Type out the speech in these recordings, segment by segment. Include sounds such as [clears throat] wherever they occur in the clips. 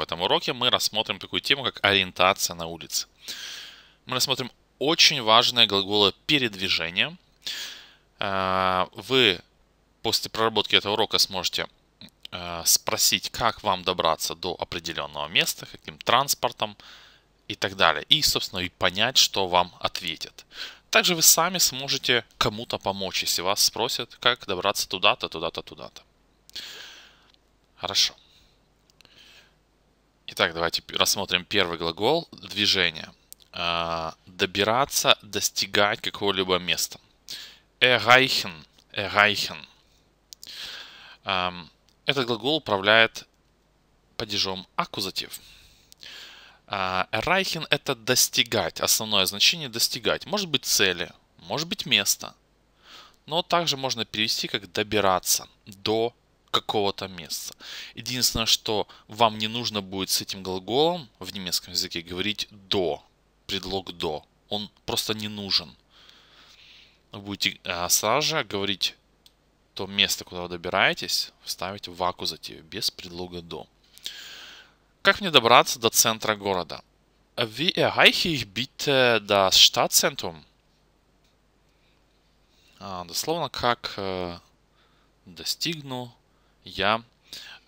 В этом уроке мы рассмотрим такую тему, как ориентация на улице. Мы рассмотрим очень важные глаголы передвижения. Э, вы после проработки этого урока сможете э, спросить, как вам добраться до определенного места, каким транспортом и так далее. И, собственно, и понять, что вам ответят. Также вы сами сможете кому-то помочь, если вас спросят, как добраться туда-то, туда-то, туда-то. Хорошо. Итак, давайте рассмотрим первый глагол движение. А, добираться, достигать какого-либо места. Erreichen. Erreichen. Этот глагол управляет падежом аккузатив. А, erreichen – это достигать. Основное значение – достигать. Может быть цели, может быть место. Но также можно перевести как добираться до какого-то места. Единственное, что вам не нужно будет с этим глаголом в немецком языке говорить до, предлог до. Он просто не нужен. Вы будете э, сразу же говорить то место, куда вы добираетесь, вставить в аккузативе без предлога до. Как мне добраться до центра города? Wie erreiche ich bitte das Stadtzentrum? А, дословно, как э, достигну я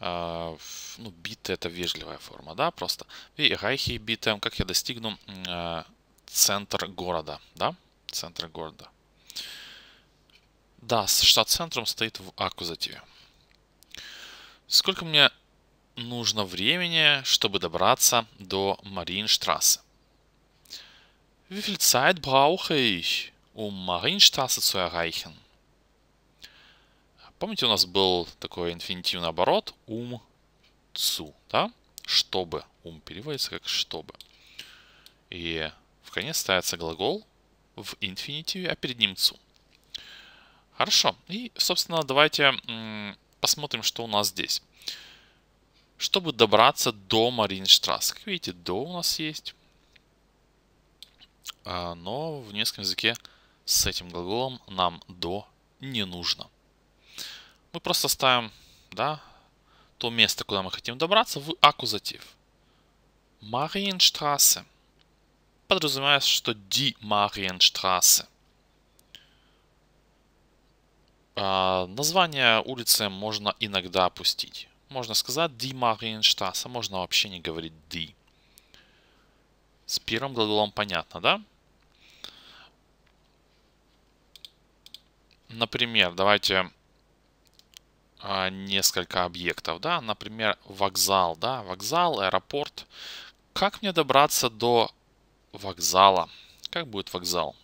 а, ну, бит это вежливая форма, да, просто. И гайхи битем, как я достигну а, центр города, да, центр города. Да, с штат-центром стоит в аккузативе. Сколько мне нужно времени, чтобы добраться до Мариенштрассе? Wie viel Zeit brauche ich, um Marienstraße zu erreichen? Помните, у нас был такой инфинитивный оборот ум цу, да? Чтобы. Ум переводится как чтобы. И в конец ставится глагол в инфинитиве, а перед ним цу. Хорошо. И, собственно, давайте посмотрим, что у нас здесь. Чтобы добраться до Маринштрасс. Как видите, до у нас есть. А, но в немецком языке с этим глаголом нам до не нужно. Мы просто ставим, да, то место, куда мы хотим добраться, в аккузатив. Мариенштрассе. Подразумевается, что Ди Мариенштрассе. А, название улицы можно иногда опустить. Можно сказать Ди Мариенштрассе, можно вообще не говорить Ди. С первым глаголом понятно, да? Например, давайте а, несколько объектов, да, например, вокзал, да, вокзал, аэропорт. Как мне добраться до вокзала? Как будет вокзал?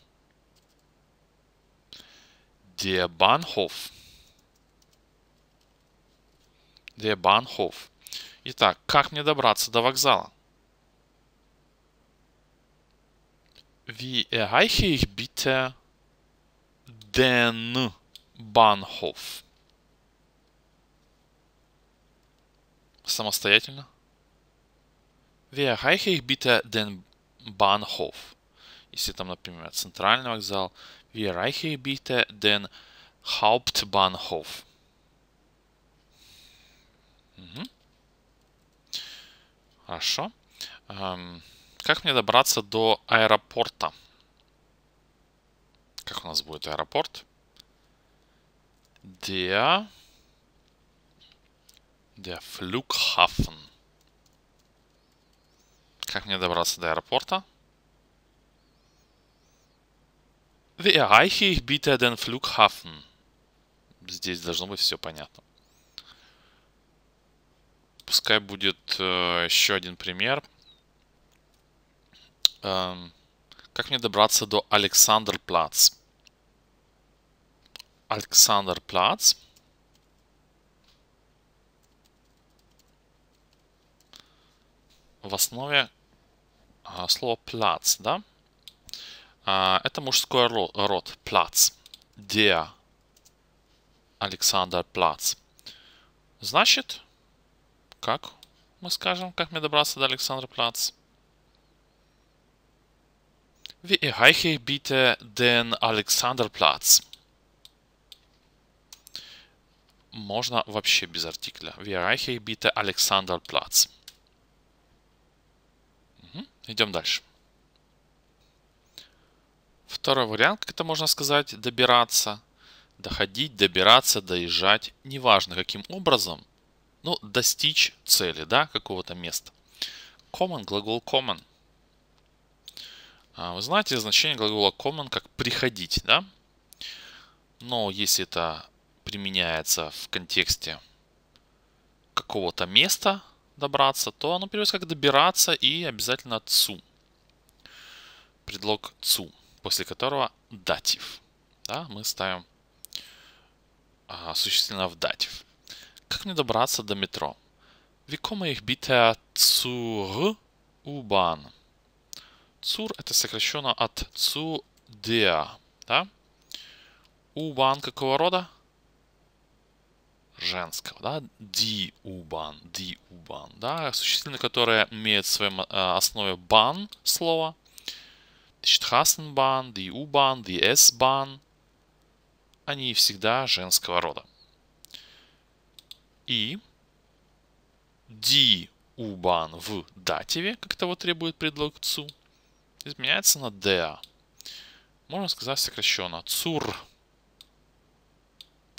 Der Bahnhof. Der Bahnhof. Итак, как мне добраться до вокзала? Wie erreiche ich bitte den Bahnhof? самостоятельно. Via ich bitte den Bahnhof. Если там, например, центральный вокзал. Via ich bitte den Hauptbahnhof. Угу. Хорошо. Эм, как мне добраться до аэропорта? Как у нас будет аэропорт? Der Der Flughafen. Как мне добраться до аэропорта? Wie erreiche ich bitte den Flughafen? Здесь должно быть все понятно. Пускай будет э, еще один пример. Эм, как мне добраться до Александр Плац? Александр Плац. в основе а, слово плац, да? А, это мужской род, плац. Der Александр Плац. Значит, как мы скажем, как мне добраться до Александра Плац? Wie erreiche ich bitte den Alexanderplatz? Можно вообще без артикля. Wie erreiche ich bitte Alexanderplatz? Идем дальше. Второй вариант, как это можно сказать, добираться, доходить, добираться, доезжать, неважно каким образом, ну достичь цели, да, какого-то места. Common, глагол common. А, вы знаете значение глагола common как приходить, да? Но если это применяется в контексте какого-то места, добраться, то оно переводится как добираться и обязательно цу. Предлог цу, после которого датив. Да, мы ставим а, существенно в датив. Как мне добраться до метро? Викома их битая цур убан. Цур это сокращенно от цудеа. Да? Убан какого рода? женского, да, диубан, диубан, да, существительное, которое имеет в своем а, основе бан слово, Хасенбан, Диубан, Диэсбан, они всегда женского рода. И Диубан в дативе, как того требует предлог ЦУ, изменяется на ДА. Можно сказать сокращенно ЦУР.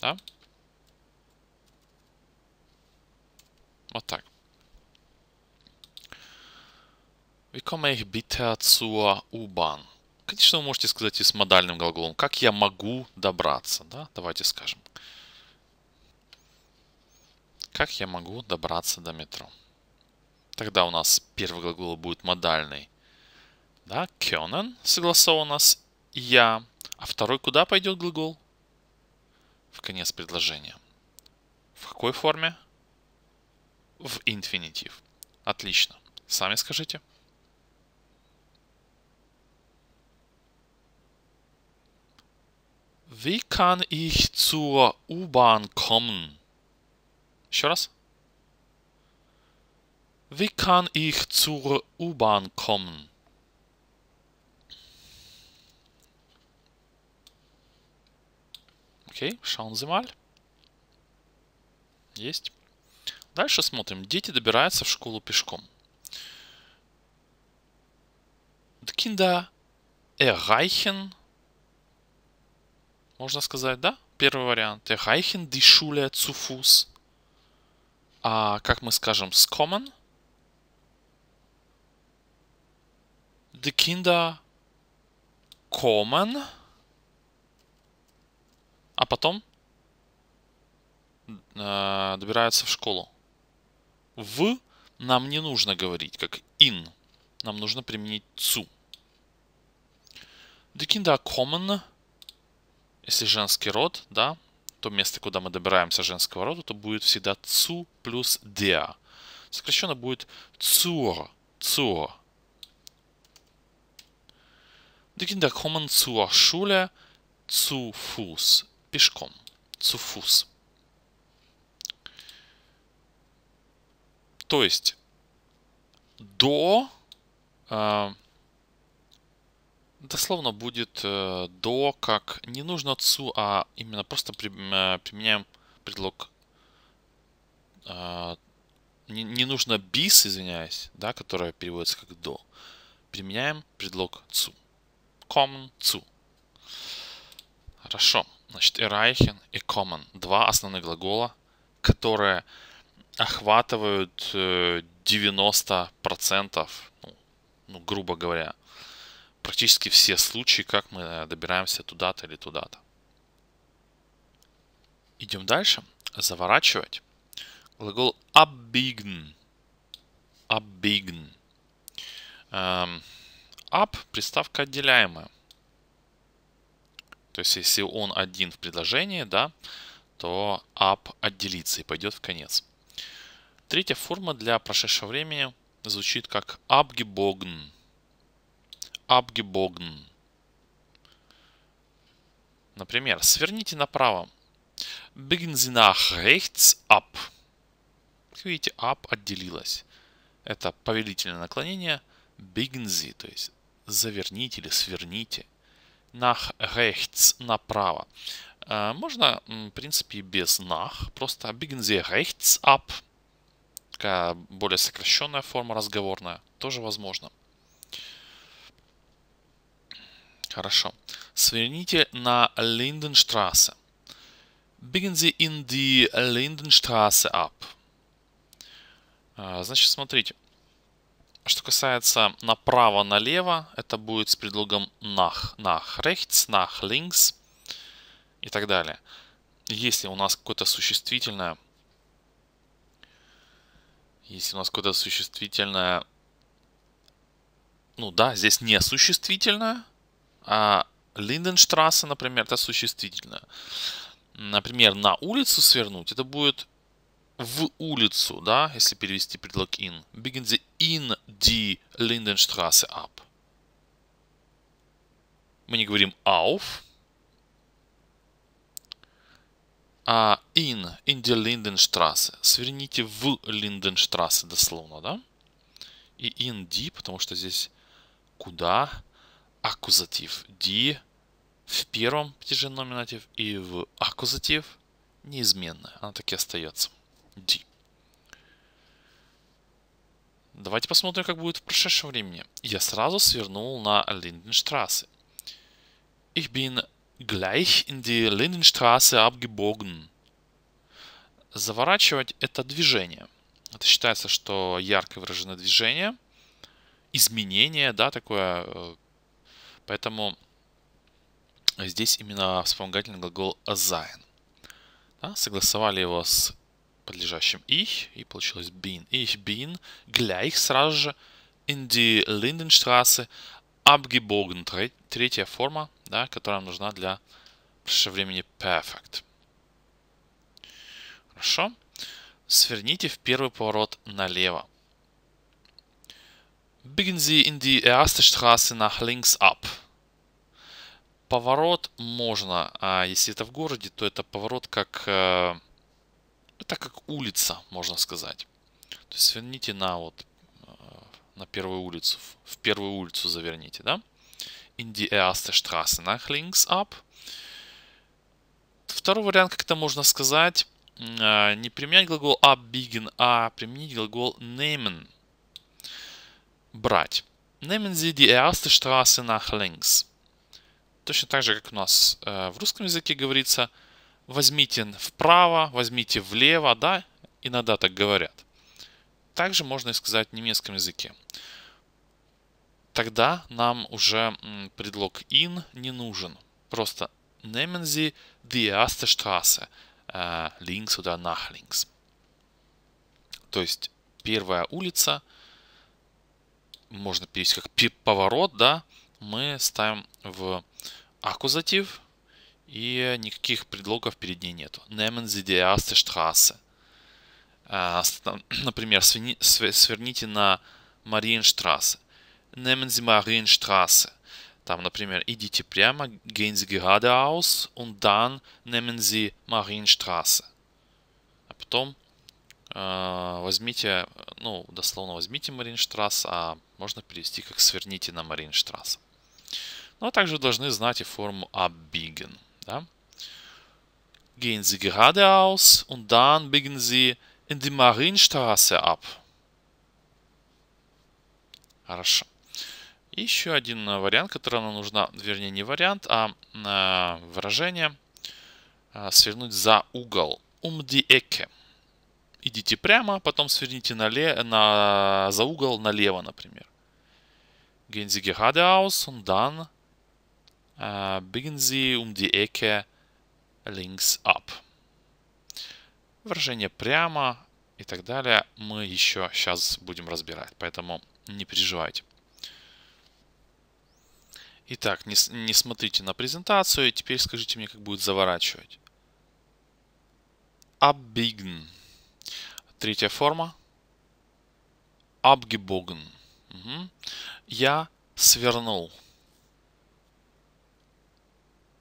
Да? Вот так. Wir kommen ich bitte zur U-Bahn. Конечно, вы можете сказать и с модальным глаголом. Как я могу добраться? Да? Давайте скажем. Как я могу добраться до метро? Тогда у нас первый глагол будет модальный. Да, können согласовано с я. А второй куда пойдет глагол? В конец предложения. В какой форме? в инфинитив. Отлично. Сами скажите. Wie kann ich zur U-Bahn kommen? Еще раз. Wie kann ich zur U-Bahn kommen? Okay, schauen Sie mal. Есть. Дальше смотрим. Дети добираются в школу пешком. Die Kinder erreichen, можно сказать, да? Первый вариант. Erreichen die Schule zu Fuß. А как мы скажем, с common? The Kinder kommen. А потом э, добираются в школу в нам не нужно говорить, как in. Нам нужно применить zu. Die Kinder kommen, если женский род, да, то место, куда мы добираемся женского рода, то будет всегда zu плюс der. Сокращенно будет zur, zur. Die Kinder kommen zur Schule zu Fuß, пешком, zu Fuß. То есть до э, дословно будет э, до как не нужно цу, а именно просто э, применяем предлог не, не нужно бис, извиняюсь, да, которая переводится как до. Применяем предлог цу. Common цу. Хорошо. Значит, и райхен и common. Два основных глагола, которые охватывают 90%, э, ну, ну, грубо говоря, практически все случаи, как мы э, добираемся туда-то или туда-то. Идем дальше. Заворачивать. Глагол abbiegen. Abbiegen. Эм, up – приставка отделяемая. То есть, если он один в предложении, да, то up отделится и пойдет в конец. Третья форма для прошедшего времени звучит как abgebogen. Abgebogen. Например, сверните направо. Biegen Sie nach rechts ab. Как видите, ab отделилась. Это повелительное наклонение biegen Sie, то есть заверните или сверните. Nach rechts направо. Э, можно, в принципе, без nach, просто biegen Sie rechts ab – такая более сокращенная форма разговорная тоже возможно Хорошо. Сверните на Lindenstraße. Biegen Sie in die Lindenstraße ab. А, значит, смотрите. Что касается направо-налево, это будет с предлогом nach, nach rechts, nach links и так далее. Если у нас какое-то существительное – если у нас куда то существительное... Ну да, здесь не существительное, а Линденштрассе, например, это существительное. Например, на улицу свернуть, это будет в улицу, да, если перевести предлог in. Begin the in the Lindenstrasse up. Мы не говорим auf, а in, in the Lindenstrasse. Сверните в Lindenstrasse дословно, да? И in die, потому что здесь куда аккузатив. Die в первом падеже номинатив и в аккузатив неизменная. Она таки остается. Die. Давайте посмотрим, как будет в прошедшем времени. Я сразу свернул на Lindenstrasse. Ich bin gleich in die Lindenstraße abgebogen. Заворачивать – это движение. Это считается, что ярко выражено движение, изменение, да, такое. Э, поэтому здесь именно вспомогательный глагол sein. Да, согласовали его с подлежащим ich, и получилось bin. Ich bin gleich сразу же in die Lindenstraße abgebogen. Третья форма – да, которая нужна для прошедшего времени perfect. Хорошо. Сверните в первый поворот налево. Begin Sie in die erste Straße nach links ab. Поворот можно, а если это в городе, то это поворот как... Э, это как улица, можно сказать. То есть сверните на вот э, на первую улицу, в первую улицу заверните, да? in die erste Straße nach links ab. Второй вариант, как это можно сказать, э, не применять глагол abbiegen, а применить глагол nehmen. Брать. Nehmen Sie die erste Straße nach links. Точно так же, как у нас э, в русском языке говорится, возьмите вправо, возьмите влево, да, иногда так говорят. Также можно и сказать в немецком языке тогда нам уже предлог in не нужен. Просто nehmen Sie die erste Straße э, links oder nach links. То есть первая улица, можно перевести как поворот, да, мы ставим в аккузатив, и никаких предлогов перед ней нету. Nehmen Sie die erste Straße. Э, [clears throat] например, сверните на Мариенштрассе nehmen Sie Marienstraße. Там, например, идите прямо, gehen Sie geradeaus und dann nehmen Sie Marienstraße. А потом э, возьмите, ну, дословно возьмите Marienstraße, а можно перевести как сверните на Marienstraße. Ну, а также должны знать и форму abbiegen. Да? Gehen Sie geradeaus und dann biegen Sie in die Marienstraße ab. Хорошо еще один э, вариант, который нам нужна, вернее не вариант, а, а выражение э, свернуть за угол. Um die Ecke. Идите прямо, потом сверните нале, на, за угол налево, например. Gehen Sie geradeaus und dann äh, biegen Sie um die Ecke links ab. Выражение прямо и так далее мы еще сейчас будем разбирать, поэтому не переживайте. Итак, не, не смотрите на презентацию. Теперь скажите мне, как будет заворачивать. Abbiegen. Третья форма. Abgebogen. Угу. Я свернул.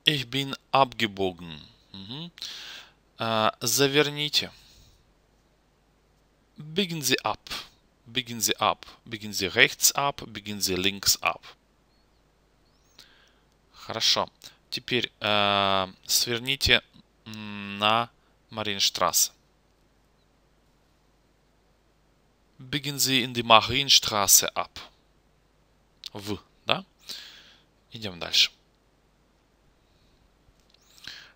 Ich bin abgebogen. Угу. А, заверните. Biegen Sie ab. Biegen Sie ab. Biegen Sie rechts ab. Biegen Sie links ab. Хорошо. Теперь э, сверните на Маринштрассе. Biegen Sie in die Marienstraße ab. В, да? Идем дальше.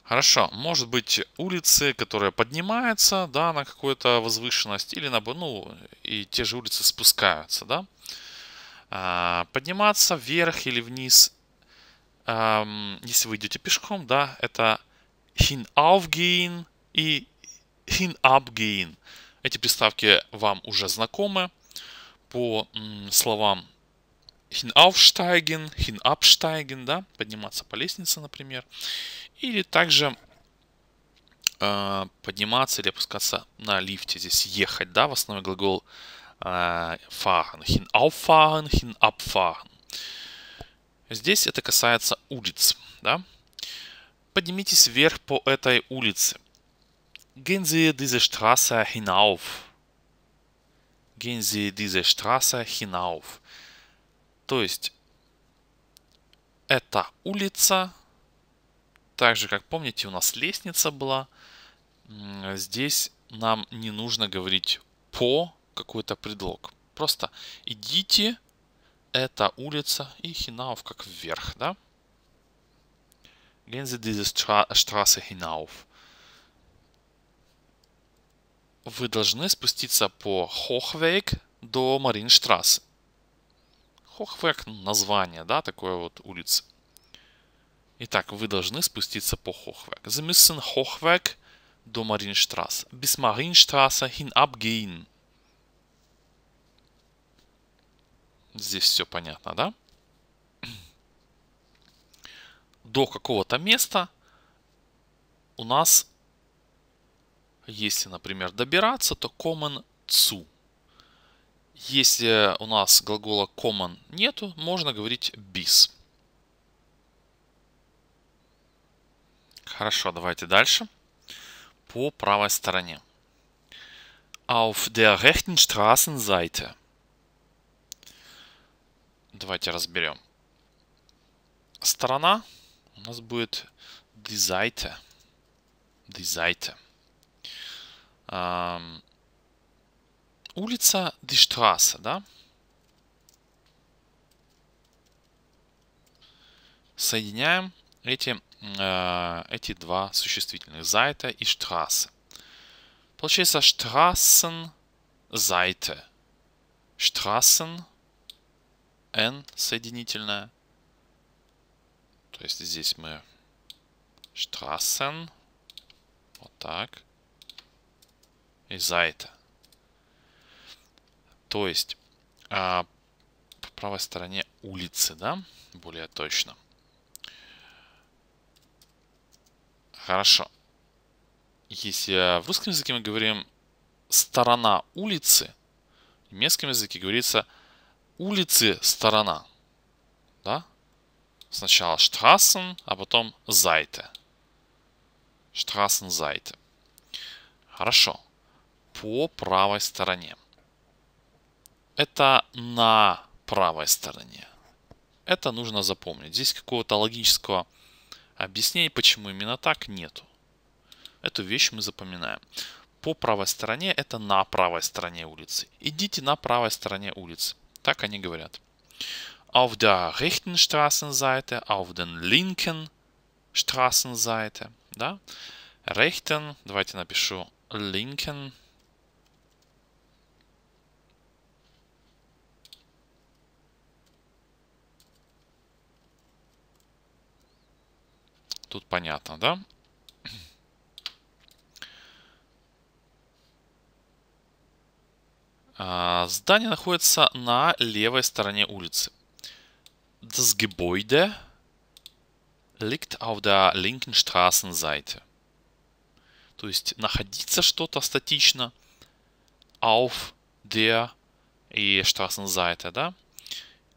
Хорошо, может быть улицы, которые поднимаются, да, на какую-то возвышенность, или на, ну, и те же улицы спускаются, да. Э, подниматься вверх или вниз эм, если вы идете пешком, да, это hin aufgehen и hin abgehen. Эти приставки вам уже знакомы по м, словам hin absteigen, да, подниматься по лестнице, например, или также э, подниматься или опускаться на лифте, здесь ехать, да, в основе глагол э, fahren, hinauffahren, hinabfahren. Здесь это касается улиц. Да? Поднимитесь вверх по этой улице. Gehen Sie diese Straße hinauf. Gehen Sie diese Straße hinauf. То есть, это улица. Также, как помните, у нас лестница была. Здесь нам не нужно говорить по какой-то предлог. Просто идите эта улица и hinauf как вверх, да? Gehen Sie diese Straße hinauf. Вы должны спуститься по Hochweg до Marienstraße. Hochweg название, да, такое вот улицы. Итак, вы должны спуститься по Hochweg. Sie müssen Hochweg до Marienstraße. Bis Marienstraße hinabgehen. Здесь все понятно, да? До какого-то места у нас, если, например, добираться, то common to. Если у нас глагола common нету, можно говорить bis. Хорошо, давайте дальше. По правой стороне. Auf der rechten Straßenseite – Давайте разберем. Сторона у нас будет дизайте. Дизайте. Эм, улица Диштрассе, да? Соединяем эти, э, эти два существительных. Зайта и Штрассе. Получается Штрассен Зайте. Штрассен n соединительная. То есть здесь мы Strassen. Вот так. И Зайта. То есть а, по правой стороне улицы, да? Более точно. Хорошо. Если э, в русском языке мы говорим сторона улицы, в немецком языке говорится улицы сторона. Да? Сначала Штрассен, а потом Зайте. Штрассен Зайте. Хорошо. По правой стороне. Это на правой стороне. Это нужно запомнить. Здесь какого-то логического объяснения, почему именно так, нету. Эту вещь мы запоминаем. По правой стороне это на правой стороне улицы. Идите на правой стороне улицы. Так они говорят. Auf der rechten Straßenseite, auf den linken Straßenseite, да? Rechten, давайте напишу linken. Тут понятно, да? А, здание находится на левой стороне улицы. Das Gebäude liegt auf der linken Straßenseite. То есть находиться что-то статично auf der и Straßenseite, да?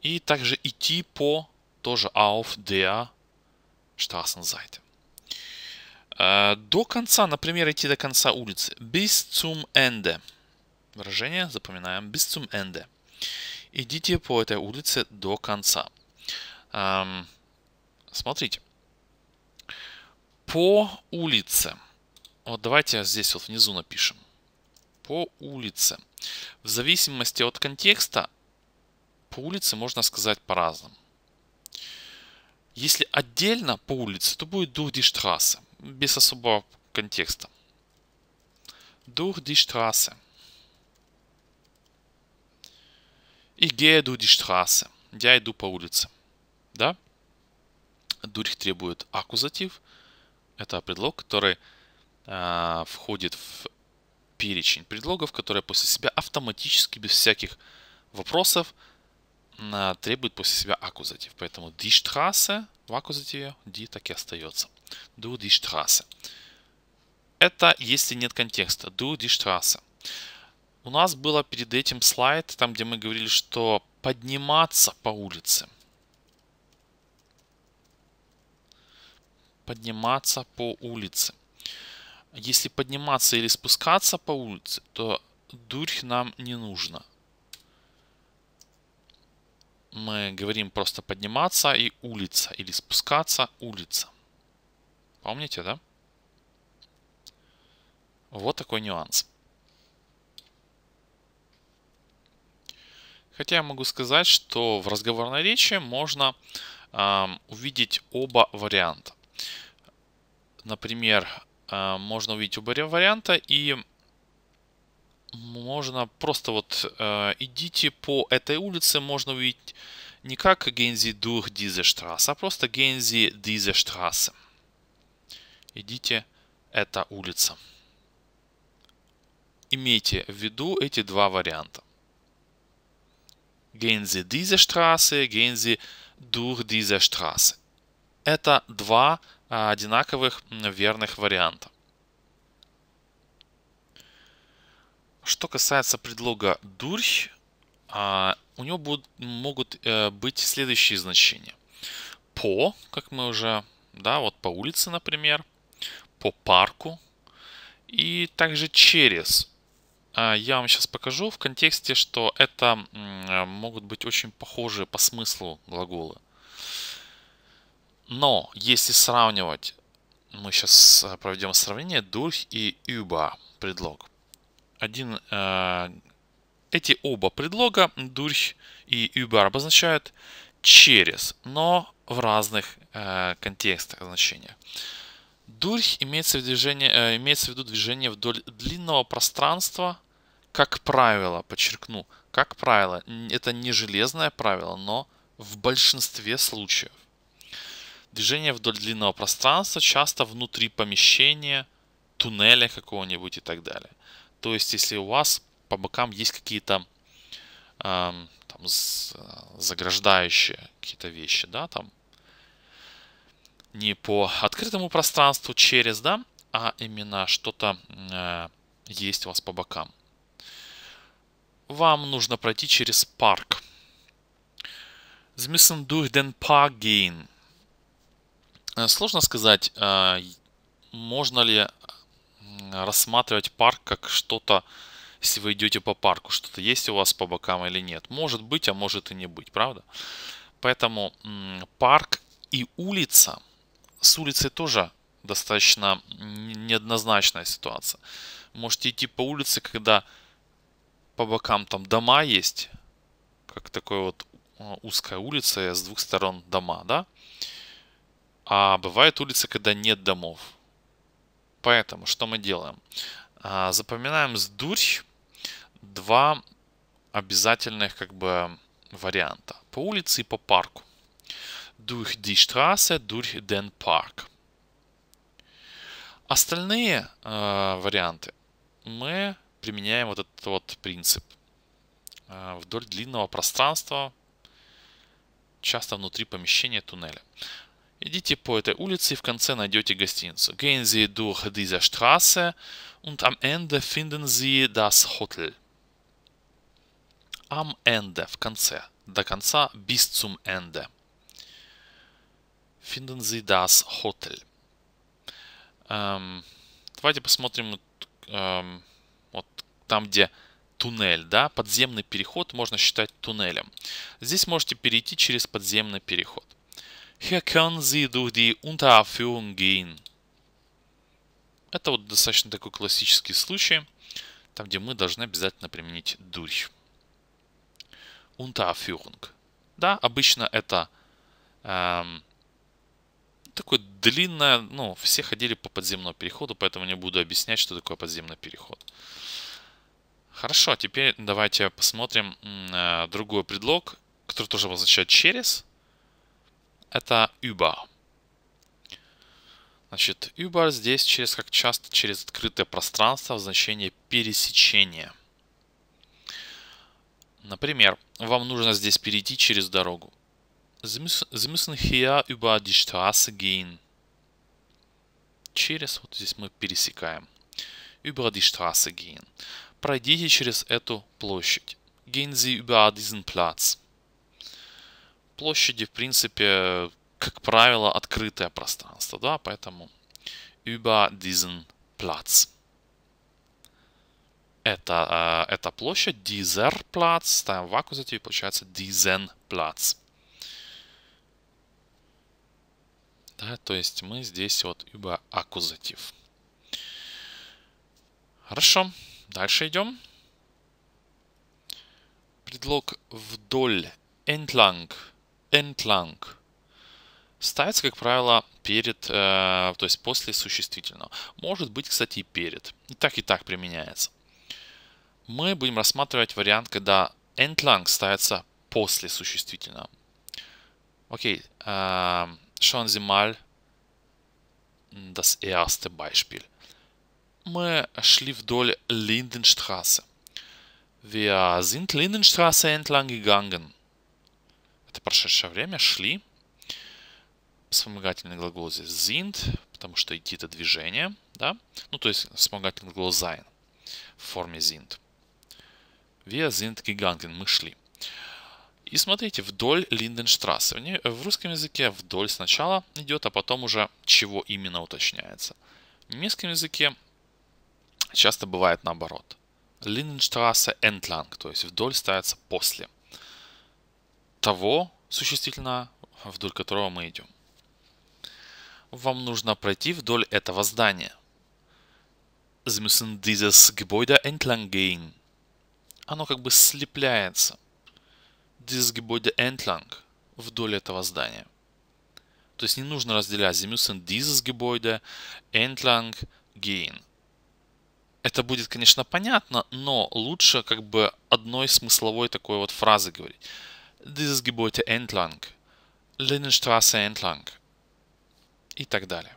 И также идти по тоже auf der Straßenseite. Э, до конца, например, идти до конца улицы. Bis zum Ende. Выражение запоминаем bis zum Ende. Идите по этой улице до конца. Эм, смотрите. По улице. Вот давайте здесь вот внизу напишем. По улице. В зависимости от контекста по улице можно сказать по-разному. Если отдельно по улице, то будет дух die Straße, без особого контекста. дух die Straße. Ich gehe durch die Straße. Я иду по улице. Да? Durch требует аккузатив. Это предлог, который э, входит в перечень предлогов, которые после себя автоматически, без всяких вопросов, э, а, требует после себя аккузатив. Поэтому die Straße в аккузативе die так и остается. Du die Straße. Это если нет контекста. Du die Straße. У нас было перед этим слайд, там, где мы говорили, что подниматься по улице. Подниматься по улице. Если подниматься или спускаться по улице, то дурь нам не нужно. Мы говорим просто подниматься и улица, или спускаться, улица. Помните, да? Вот такой нюанс. Хотя я могу сказать, что в разговорной речи можно э, увидеть оба варианта. Например, э, можно увидеть оба варианта и можно просто вот э, идите по этой улице, можно увидеть не как Гензи durch diese Straße, а просто Гензи diese Straße. Идите, эта улица. Имейте в виду эти два варианта. Gehen Sie diese Straße, gehen Sie durch diese Straße. Это два а, одинаковых верных варианта. Что касается предлога «durch», а, у него будут, могут э, быть следующие значения. По, как мы уже, да, вот по улице, например, по парку, и также через. А, я вам сейчас покажу в контексте, что это могут быть очень похожие по смыслу глаголы. Но если сравнивать, мы сейчас э, проведем сравнение durch и "юба" предлог. Один, э, эти оба предлога durch и "юба" обозначают через, но в разных э, контекстах значения. "Дурь" имеется в, движение, имеется в виду движение вдоль длинного пространства как правило, подчеркну, как правило, это не железное правило, но в большинстве случаев. Движение вдоль длинного пространства часто внутри помещения, туннеля какого-нибудь и так далее. То есть, если у вас по бокам есть какие-то эм, там, заграждающие какие-то вещи, да, там не по открытому пространству через, да, а именно что-то э, есть у вас по бокам вам нужно пройти через парк. Sie müssen durch den Сложно сказать, э, можно ли рассматривать парк как что-то, если вы идете по парку, что-то есть у вас по бокам или нет. Может быть, а может и не быть, правда? Поэтому парк и улица, с улицей тоже достаточно неоднозначная ситуация. Можете идти по улице, когда по бокам там дома есть, как такой вот э, узкая улица, с двух сторон дома, да? А бывает улицы, когда нет домов. Поэтому что мы делаем? А, запоминаем с дурь два обязательных как бы варианта. По улице и по парку. Durch die Straße, durch den Park. Остальные э, варианты мы применяем вот этот вот принцип. Э, вдоль длинного пространства, часто внутри помещения туннеля. Идите по этой улице и в конце найдете гостиницу. Gehen Sie durch diese Straße und am Ende finden Sie das Hotel. Am Ende, в конце. До конца, bis zum Ende. Finden Sie das Hotel. Эм, давайте посмотрим эм, там, где туннель, да, подземный переход можно считать туннелем. Здесь можете перейти через подземный переход. Hier können Sie durch die Unterführung gehen. Это вот достаточно такой классический случай, там, где мы должны обязательно применить durch. Unterführung. Да, обычно это эм, такое длинное, ну, все ходили по подземному переходу, поэтому не буду объяснять, что такое подземный переход. Хорошо, а теперь давайте посмотрим э, другой предлог, который тоже обозначает «через». Это «über». Значит, «über» здесь через, как часто, через открытое пространство в значении «пересечение». Например, вам нужно здесь перейти через дорогу. Sie müssen hier über die Straße gehen. Через, вот здесь мы пересекаем. Über die Straße gehen. Пройдите через эту площадь. Gehen Sie über diesen Platz. Площади, в принципе, как правило, открытое пространство, да, поэтому über diesen Platz. Это, э, это площадь, dieser Platz, ставим в аккузативе, получается diesen Platz. Да, то есть мы здесь вот über аккузатив. Хорошо. Дальше идем. Предлог вдоль, entlang, entlang ставится, как правило, перед, э, то есть после существительного. Может быть, кстати, и перед. И так, и так применяется. Мы будем рассматривать вариант, когда entlang ставится после существительного. Окей. Äh, schauen Sie mal das erste Beispiel мы шли вдоль Линденштрассе. Wir sind Lindenstraße entlang gegangen. Это прошедшее время. Шли. Вспомогательный глагол здесь sind, потому что идти это движение. Да? Ну, то есть вспомогательный глагол sein в форме sind. Wir sind gegangen. Мы шли. И смотрите, вдоль Линденштрассе. В русском языке вдоль сначала идет, а потом уже чего именно уточняется. В немецком языке Часто бывает наоборот. Линденштрассе entlang, то есть вдоль ставится после того существительного, вдоль которого мы идем. Вам нужно пройти вдоль этого здания. Sie müssen dieses Gebäude entlang gehen. Оно как бы слепляется. Dieses Gebäude entlang. Вдоль этого здания. То есть не нужно разделять. Sie müssen dieses Gebäude entlang gehen это будет, конечно, понятно, но лучше как бы одной смысловой такой вот фразы говорить. This Dieses Gebäude entlang, Lindenstraße entlang и так далее.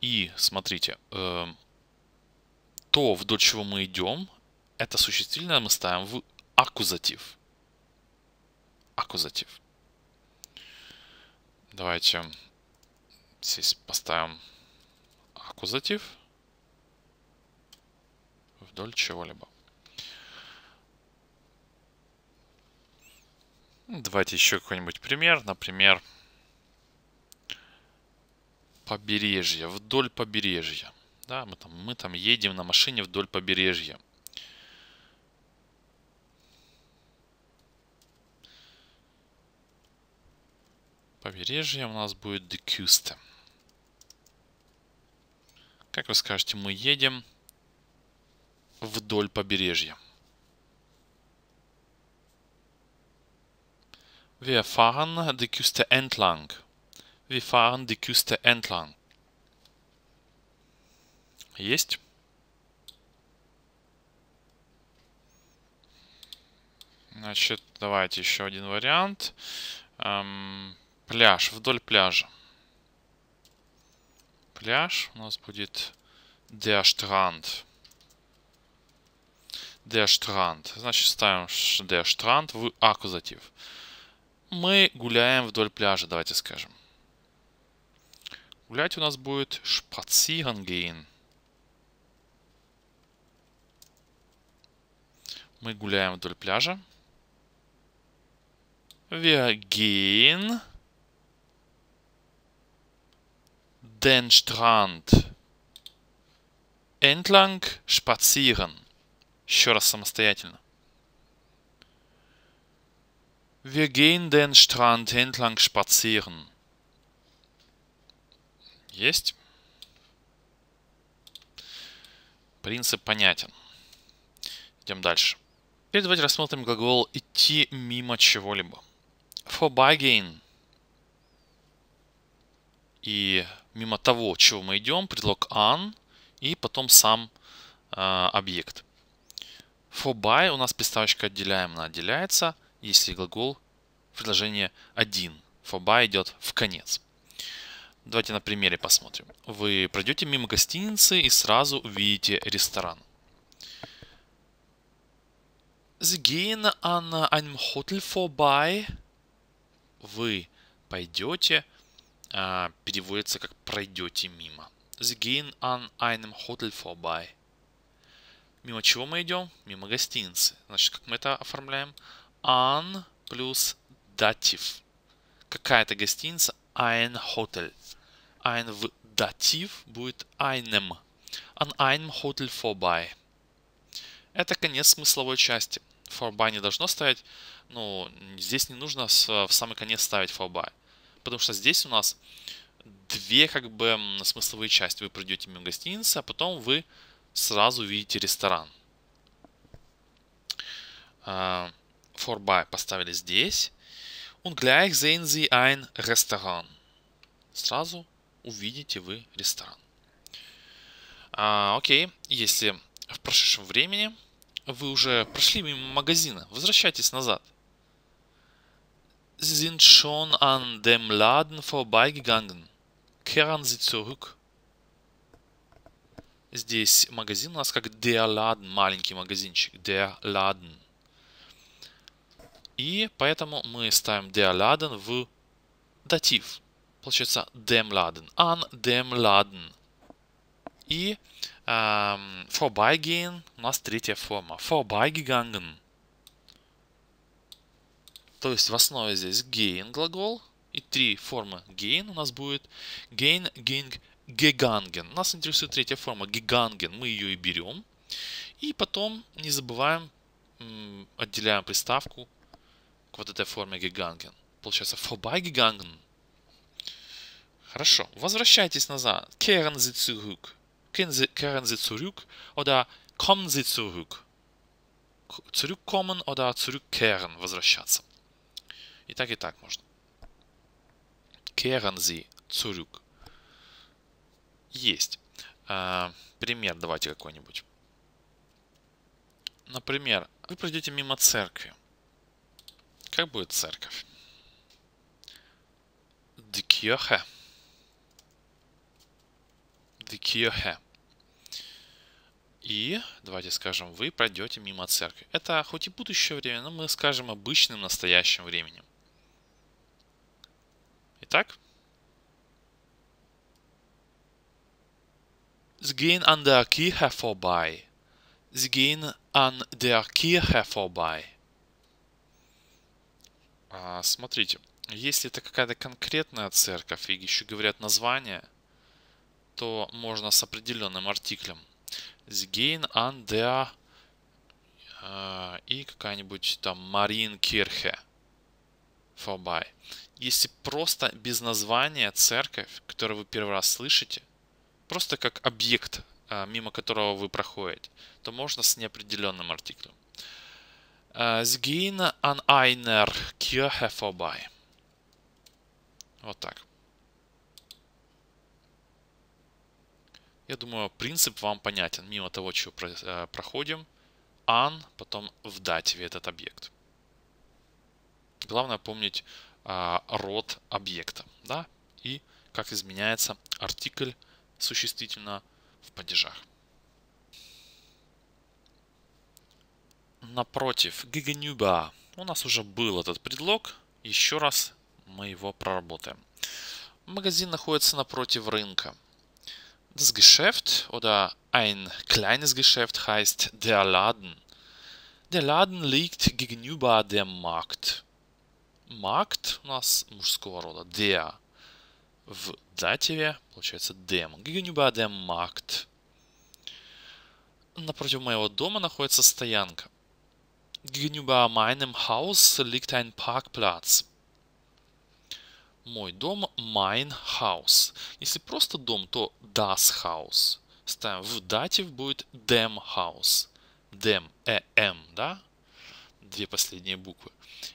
И смотрите, э, то, вдоль чего мы идем, это существительное мы ставим в аккузатив. Аккузатив. Давайте здесь поставим аккузатив вдоль чего-либо. Ну, давайте еще какой-нибудь пример. Например, побережье, вдоль побережья. Да, мы там, мы там едем на машине вдоль побережья. Побережье у нас будет декюсте. Как вы скажете, мы едем вдоль побережья. Wir fahren die Küste entlang. Wir fahren die Küste entlang. Есть? Значит, давайте еще один вариант. Эм, пляж, вдоль пляжа. Пляж у нас будет der Strand der Strand. Значит, ставим der Strand в аккузатив. Мы гуляем вдоль пляжа, давайте скажем. Гулять у нас будет spazieren gehen. Мы гуляем вдоль пляжа. Wir gehen den Strand entlang spazieren еще раз самостоятельно. Wir gehen den Strand entlang spazieren. Есть. Принцип понятен. Идем дальше. Теперь давайте рассмотрим глагол «идти мимо чего-либо». Vorbeigehen. И мимо того, чего мы идем, предлог an и потом сам э, объект. For by у нас приставочка отделяем, она отделяется, если глагол предложение один. For by идет в конец. Давайте на примере посмотрим. Вы пройдете мимо гостиницы и сразу увидите ресторан. Sie gehen an einem Hotel vorbei. Вы пойдете, а, переводится как пройдете мимо. Sie gehen an einem Hotel vorbei. Мимо чего мы идем? Мимо гостиницы. Значит, как мы это оформляем? An плюс датив. Какая-то гостиница ein Hotel. Ein в датив будет einem. An einem Hotel vorbei. Это конец смысловой части. For не должно ставить, ну, здесь не нужно в самый конец ставить for Потому что здесь у нас две, как бы, смысловые части. Вы придете мимо гостиницы, а потом вы сразу видите ресторан. А, for поставили здесь. Und gleich sehen Sie ein Restaurant. Сразу увидите вы ресторан. А, окей, если в прошедшем времени вы уже прошли мимо магазина, возвращайтесь назад. Sie sind schon an dem Laden vorbeigegangen. Kehren Sie zurück. Здесь магазин у нас как Деоладн, маленький магазинчик. Деоладн. И поэтому мы ставим Деоладн в датив. Получается Демладен. An Demladen. И эм, Vorbeigehen у нас третья форма. Vorbeigegangen. То есть в основе здесь gain глагол. И три формы gain у нас будет gain, ging, Гиганген Нас интересует третья форма гиганген. Мы ее и берем. И потом не забываем, отделяем приставку к вот этой форме гиганген. Получается vorbei Гиганген Хорошо. Возвращайтесь назад. Kehren Sie зи Kehren Sie zurück oder kommen Sie zurück. Zurückkommen oder zurückkehren. Возвращаться. И так, и так можно. Kehren зи zurück есть. А, пример давайте какой-нибудь. Например, вы пройдете мимо церкви. Как будет церковь? Дикьохе. Дикьохе. И, давайте скажем, вы пройдете мимо церкви. Это хоть и будущее время, но мы скажем обычным настоящим временем. Итак, Sie gehen an der Kirche vorbei. Sie gehen an der Kirche vorbei. А, смотрите, если это какая-то конкретная церковь и еще говорят название, то можно с определенным артиклем. Згейн an der э, и какая-нибудь там Маринкирхе vorbei. Если просто без названия церковь, которую вы первый раз слышите, просто как объект, а, мимо которого вы проходите, то можно с неопределенным артиклем. Сгейна an einer Kirche vorbei. Вот так. Я думаю, принцип вам понятен. Мимо того, чего а, проходим, an, потом в дативе этот объект. Главное помнить а, род объекта, да, и как изменяется артикль существительно в падежах. Напротив, gegenüber. У нас уже был этот предлог. Еще раз мы его проработаем. Магазин находится напротив рынка. Das Geschäft oder ein kleines Geschäft heißt der Laden. Der Laden liegt gegenüber dem Markt. Markt у нас мужского рода. Der в дативе, получается dem. Gegenüber dem Markt. Напротив моего дома находится стоянка. Gegenüber meinem Haus liegt ein Parkplatz. Мой дом – mein Haus. Если просто дом, то das Haus. Ставим в датив будет dem Haus. Dem – e m, да? Две последние буквы.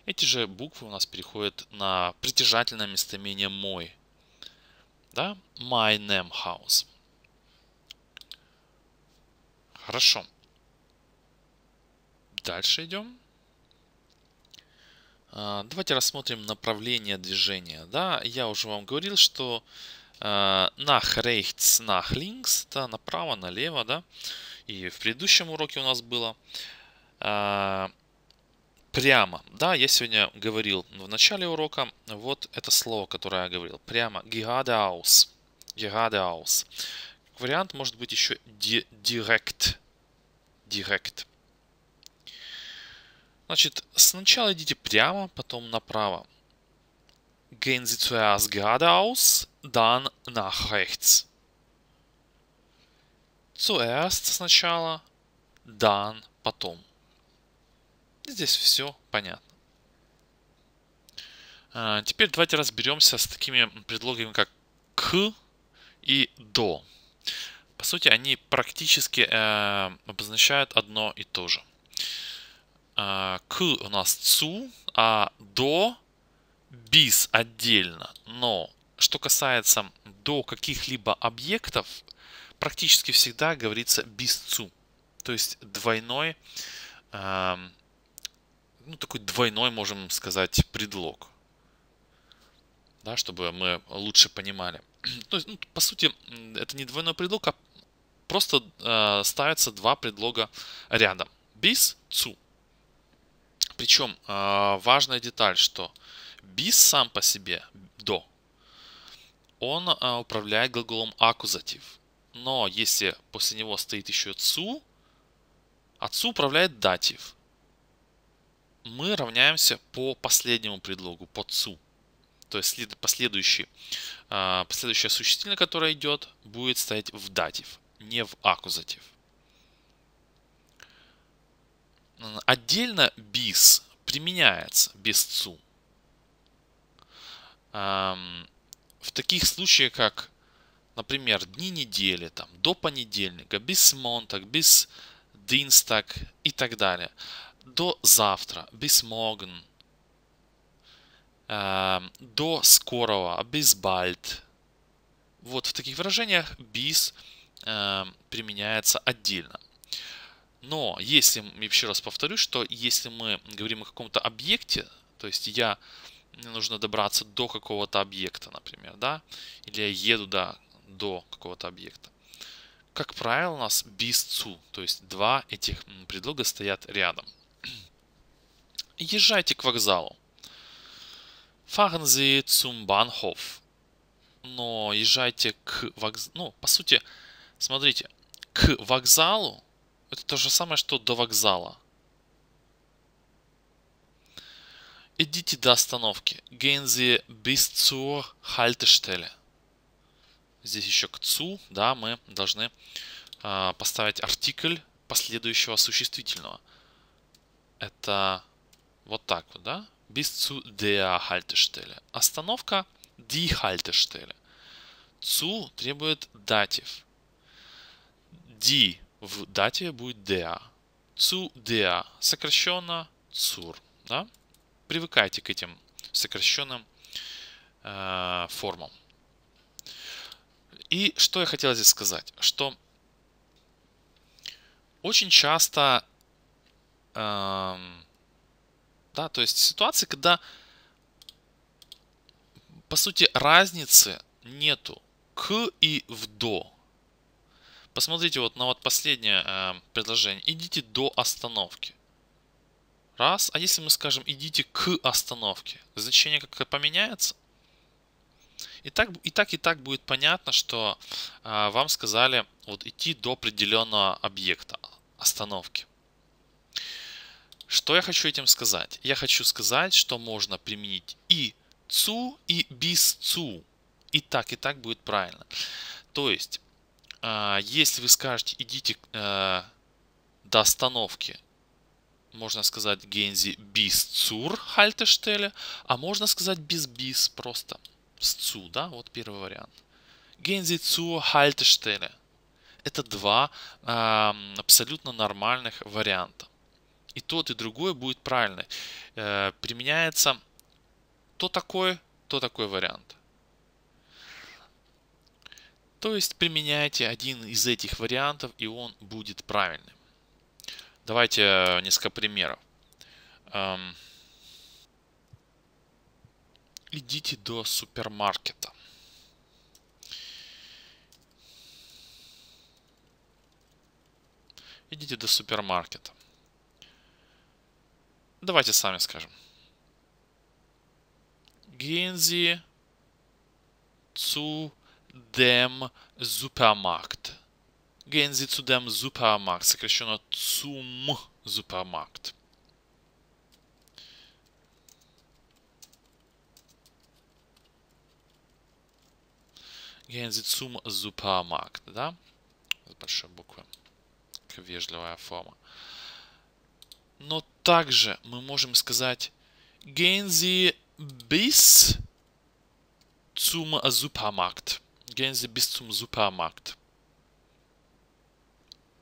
Эти же буквы у нас переходят на притяжательное местоимение «мой» да, my name house. Хорошо. Дальше идем. А, давайте рассмотрим направление движения. Да, я уже вам говорил, что а, nach rechts, nach links, да, направо, налево, да. И в предыдущем уроке у нас было а, прямо. Да, я сегодня говорил в начале урока, вот это слово, которое я говорил, прямо, гигадаус, гигадаус. Вариант может быть еще директ, директ. Значит, сначала идите прямо, потом направо. Gehen Sie zuerst geradeaus, dann nach rechts. Zuerst сначала, dann потом. Здесь все понятно. А, теперь давайте разберемся с такими предлогами, как к и до. По сути, они практически э, обозначают одно и то же. А, к у нас цу, а до бис отдельно. Но что касается до каких-либо объектов, практически всегда говорится бис цу, то есть двойной э, ну, такой двойной, можем сказать, предлог. Да, чтобы мы лучше понимали. [clears throat] То есть, ну, по сути, это не двойной предлог, а просто э, ставятся два предлога рядом. Бис, цу. Причем э, важная деталь, что бис сам по себе, до, он э, управляет глаголом аккузатив. Но если после него стоит еще цу, а цу управляет датив – мы равняемся по последнему предлогу, по ЦУ. То есть последующий, а, последующее существительное, которое идет, будет стоять в датив, не в аккузатив. Отдельно без применяется без ЦУ. В таких случаях, как, например, дни недели, там, до понедельника, без монтак, без динстак и так далее – до завтра, bis morgen, эм, до скорого, bis bald. Вот в таких выражениях bis эм, применяется отдельно. Но если, еще раз повторюсь, что если мы говорим о каком-то объекте, то есть я, мне нужно добраться до какого-то объекта, например, да, или я еду до, до какого-то объекта, как правило, у нас bis zu, то есть два этих предлога стоят рядом езжайте к вокзалу. Fahren Sie zum Bahnhof. Но езжайте к вокзалу. Ну, по сути, смотрите, к вокзалу это то же самое, что до вокзала. Идите до остановки. Gehen Sie bis zur Haltestelle. Здесь еще к ЦУ, да, мы должны э, поставить артикль последующего существительного. Это вот так вот, да? Bis zu der Haltestelle. Остановка die Haltestelle. Zu требует датив. Die в дативе будет der. Zu der сокращенно zur. Да? Привыкайте к этим сокращенным э, формам. И что я хотел здесь сказать, что очень часто э, да? То есть ситуации, когда, по сути, разницы нету к и в до. Посмотрите вот на вот последнее э, предложение. Идите до остановки. Раз. А если мы скажем идите к остановке, значение как то поменяется? И так, и так, и так будет понятно, что э, вам сказали вот идти до определенного объекта остановки. Что я хочу этим сказать? Я хочу сказать, что можно применить и цу, и без цу. И так, и так будет правильно. То есть, а, если вы скажете, идите э, до остановки, можно сказать Гензи без цур хальтештеля, а можно сказать без бис просто с цу, да, вот первый вариант. Гензи цу хальтештеля. Это два абсолютно нормальных варианта и тот, и другой будет правильный. Э, применяется то такой, то такой вариант. То есть применяйте один из этих вариантов, и он будет правильным. Давайте э, несколько примеров. Эм, идите до супермаркета. Идите до супермаркета. Давайте сами скажем. Гензи zu dem Supermarkt. Gehen Sie zu dem Supermarkt, сокращенно zum Supermarkt. Gehen Sie zum Supermarkt, да? С большой буквы. Как вежливая форма. Но также мы можем сказать Gehen Sie bis zum Supermarkt. Gehen Sie bis zum Supermarkt.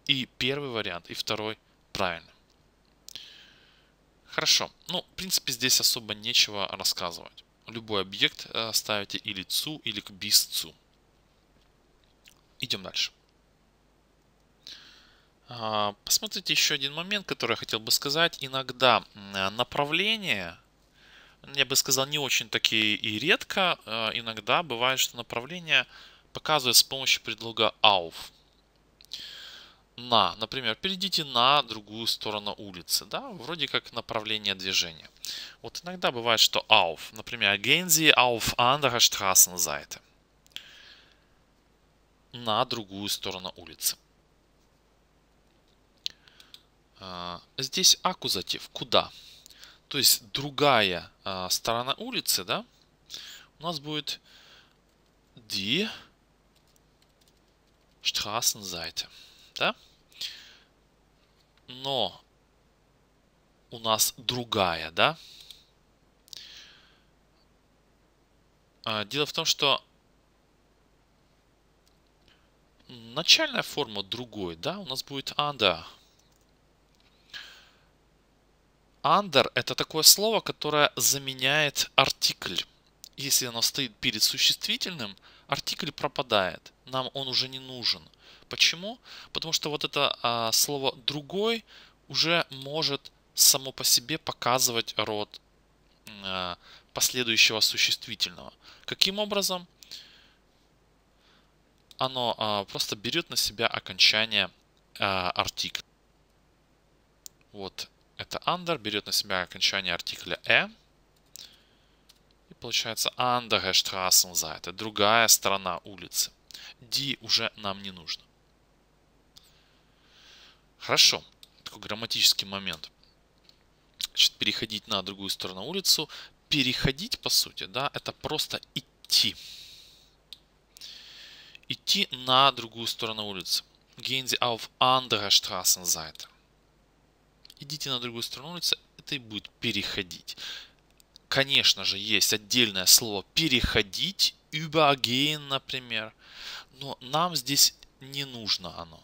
И первый вариант, и второй правильный Хорошо. Ну, в принципе, здесь особо нечего рассказывать. Любой объект э, ставите или цу, или к бисцу. Идем дальше. А, посмотрите еще один момент, который я хотел бы сказать. Иногда направление, я бы сказал, не очень такие и редко, а, иногда бывает, что направление показывает с помощью предлога auf. На, например, перейдите на другую сторону улицы, да, вроде как направление движения. Вот иногда бывает, что auf, например, gehen Sie auf andere Straßenseite, на другую сторону улицы. А, здесь аккузатив. Куда? То есть другая а, сторона улицы, да? У нас будет die Straßenseite, да? Но у нас другая, да? А, дело в том, что начальная форма другой, да, у нас будет under. under – это такое слово, которое заменяет артикль. Если оно стоит перед существительным, артикль пропадает. Нам он уже не нужен. Почему? Потому что вот это а, слово «другой» уже может само по себе показывать род а, последующего существительного. Каким образом? Оно а, просто берет на себя окончание а, артикля. Вот это under берет на себя окончание артикля «э». И получается andere Straßenseite, другая сторона улицы. Die уже нам не нужно. Хорошо, такой грамматический момент. Значит, переходить на другую сторону улицу. Переходить, по сути, да, это просто идти. Идти на другую сторону улицы. Gehen Sie auf andere Straßenseite идите на другую сторону улицы, это и будет переходить. Конечно же, есть отдельное слово переходить, übergehen, например, но нам здесь не нужно оно.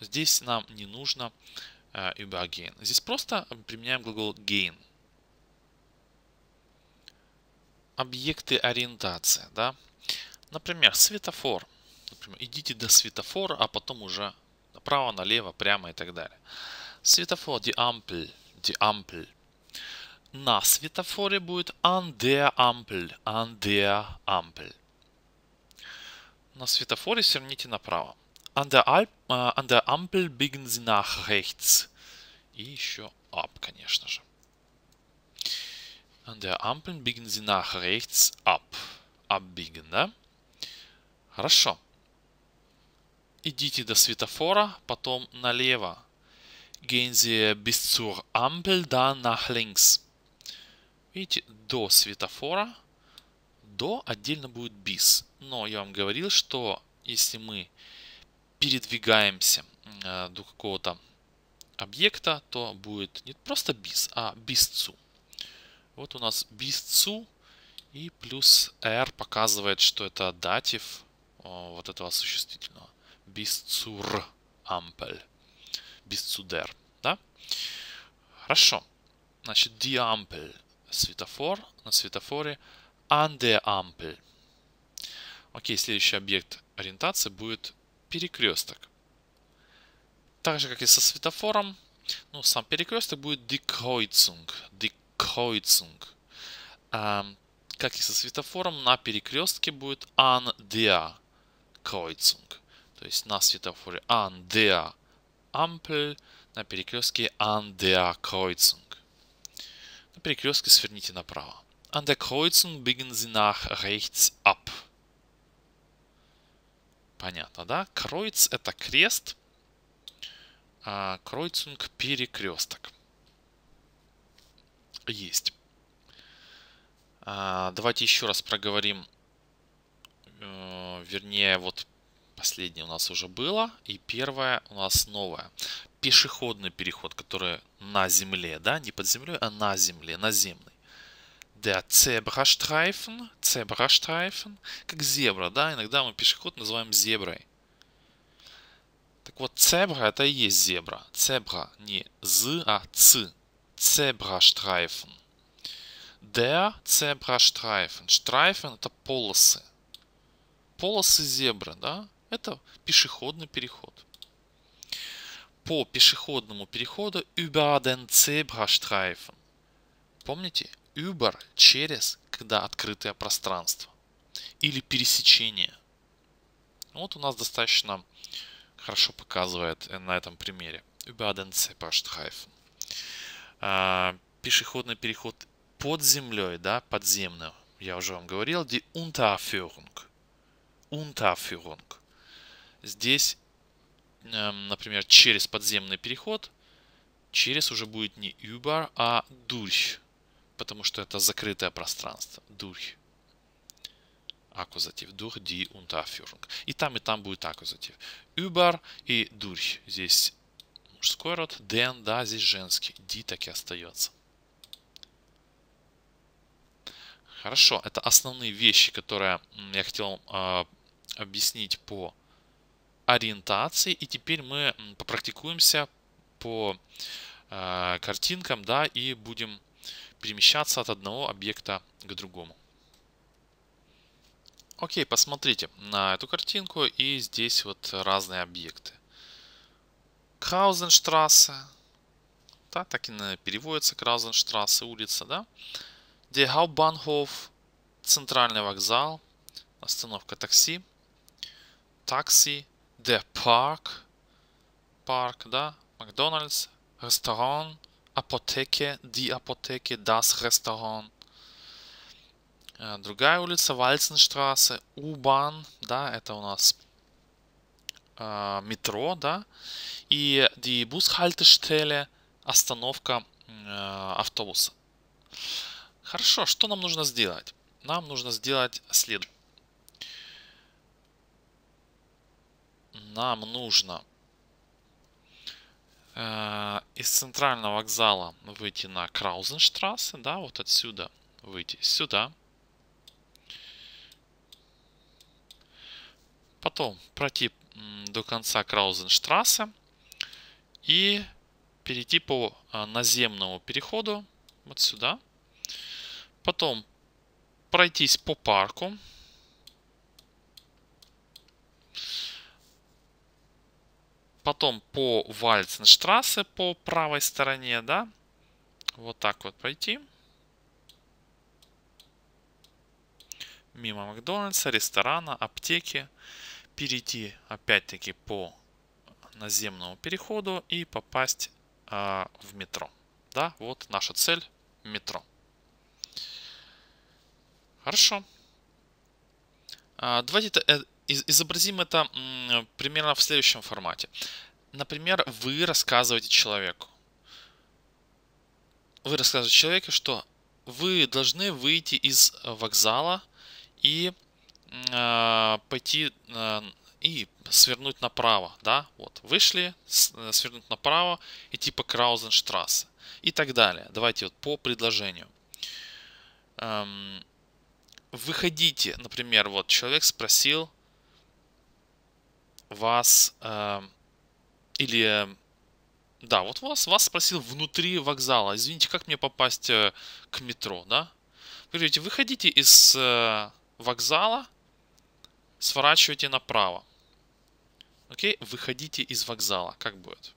Здесь нам не нужно э, übergehen. Здесь просто применяем глагол gain. Объекты ориентации, да. Например, светофор. Например, идите до светофора, а потом уже направо, налево, прямо и так далее. Светофор, die Ampel, die Ampel. На светофоре будет an der Ampel, an der Ampel. На светофоре сверните направо. An der, Alp, äh, an der Ampel biegen Sie nach rechts. И еще ab, конечно же. An der Ampel biegen Sie nach rechts ab. Abbiegen, да? Хорошо. Идите до светофора, потом налево gehen Sie bis zur Ampel, dann nach links. Видите, до светофора, до отдельно будет bis. Но я вам говорил, что если мы передвигаемся э, до какого-то объекта, то будет не просто bis, а biscu. Вот у нас biscu и плюс r показывает, что это датив э, вот этого существительного. Biscur ampel. Бисцудер, да? Хорошо. Значит, диампель светофор, на светофоре андеампель. Окей, следующий объект ориентации будет перекресток. Так же, как и со светофором, ну, сам перекресток будет дикхойцунг, дикхойцунг. Эм, как и со светофором, на перекрестке будет андеа койцунг. То есть на светофоре андеа Ампель на перекрестке Андеакройцунг. На перекрестке сверните направо. Андеакройцунг biegen Sie nach rechts ab. Понятно, да? Кройц – это крест, а кройцунг – перекресток. Есть. А, давайте еще раз проговорим, э, вернее, вот Последнее у нас уже было. И первое у нас новое. Пешеходный переход, который на земле, да, не под землей, а на земле, наземный. Да, Zebrastreifen, Zebrastreifen, как зебра, да, иногда мы пешеход называем зеброй. Так вот, цебра это и есть зебра. Цебра не з, а ц. Цебраштрайфен. Der Zebrastreifen. Штрайфен это полосы. Полосы зебры, да? Это пешеходный переход. По пешеходному переходу über den Zebrastreifen. Помните? Über – через, когда открытое пространство. Или пересечение. Вот у нас достаточно хорошо показывает э, на этом примере. Über den Zebrastreifen. А, пешеходный переход под землей, да, подземным. Я уже вам говорил, die Unterführung. Unterführung. Здесь, эм, например, через подземный переход, через уже будет не über, а durch, потому что это закрытое пространство. Durch. Аккузатив. Durch die Unterführung. И там, и там будет аккузатив. Über и durch. Здесь мужской род. Den, да, здесь женский. Die так и остается. Хорошо, это основные вещи, которые я хотел э, объяснить по ориентации. И теперь мы попрактикуемся по э, картинкам, да, и будем перемещаться от одного объекта к другому. Окей, посмотрите на эту картинку, и здесь вот разные объекты. Краузенштрассе, да, так и переводится Краузенштрассе, улица, да. Der Hauptbahnhof, центральный вокзал, остановка такси, такси, The Park, парк, да, Макдональдс, ресторан, апотеки, die Apotheke, das Restaurant. Другая улица, Вальценштрассе, U-Bahn, да, это у нас а, метро, да, и die Bushaltestelle, остановка э, автобуса. Хорошо, что нам нужно сделать? Нам нужно сделать следующее. нам нужно э, из центрального вокзала выйти на Краузенштрассе, да, вот отсюда выйти сюда. Потом пройти до конца Краузенштрассе и перейти по э, наземному переходу вот сюда. Потом пройтись по парку Потом по Вальценштрассе по правой стороне, да? Вот так вот пройти. Мимо Макдональдса, ресторана, аптеки. Перейти опять-таки по наземному переходу и попасть э, в метро. Да, вот наша цель метро. Хорошо. А, давайте э, изобразим это примерно в следующем формате. Например, вы рассказываете человеку. Вы рассказываете человеку, что вы должны выйти из э, вокзала и э, пойти э, и свернуть направо, да, вот, вышли, э, свернуть направо, идти типа по Краузенштрассе и так далее. Давайте вот по предложению. Эм, выходите, например, вот человек спросил, вас... Э, или... Да, вот вас, вас спросил внутри вокзала, извините, как мне попасть э, к метро, да? Вы говорите, выходите из э, вокзала, сворачивайте направо. Окей, выходите из вокзала, как будет?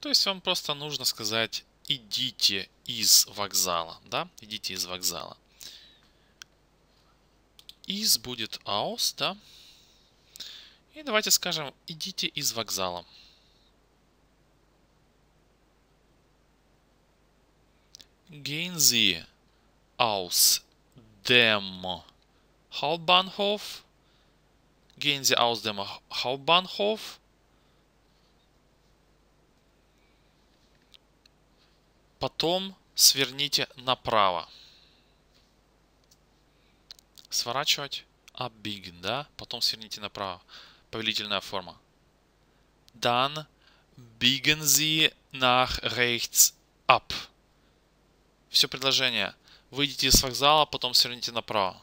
То есть вам просто нужно сказать, идите из вокзала, да? Идите из вокзала. Из будет aus, Да. И давайте скажем, идите из вокзала. Gehen Sie aus dem Hauptbahnhof. Gehen Sie aus dem Hauptbahnhof. Потом сверните направо. Сворачивать оббиген, да? Потом сверните направо повелительная форма. Dann biegen Sie nach rechts ab. Все предложение. Выйдите из вокзала, потом сверните направо.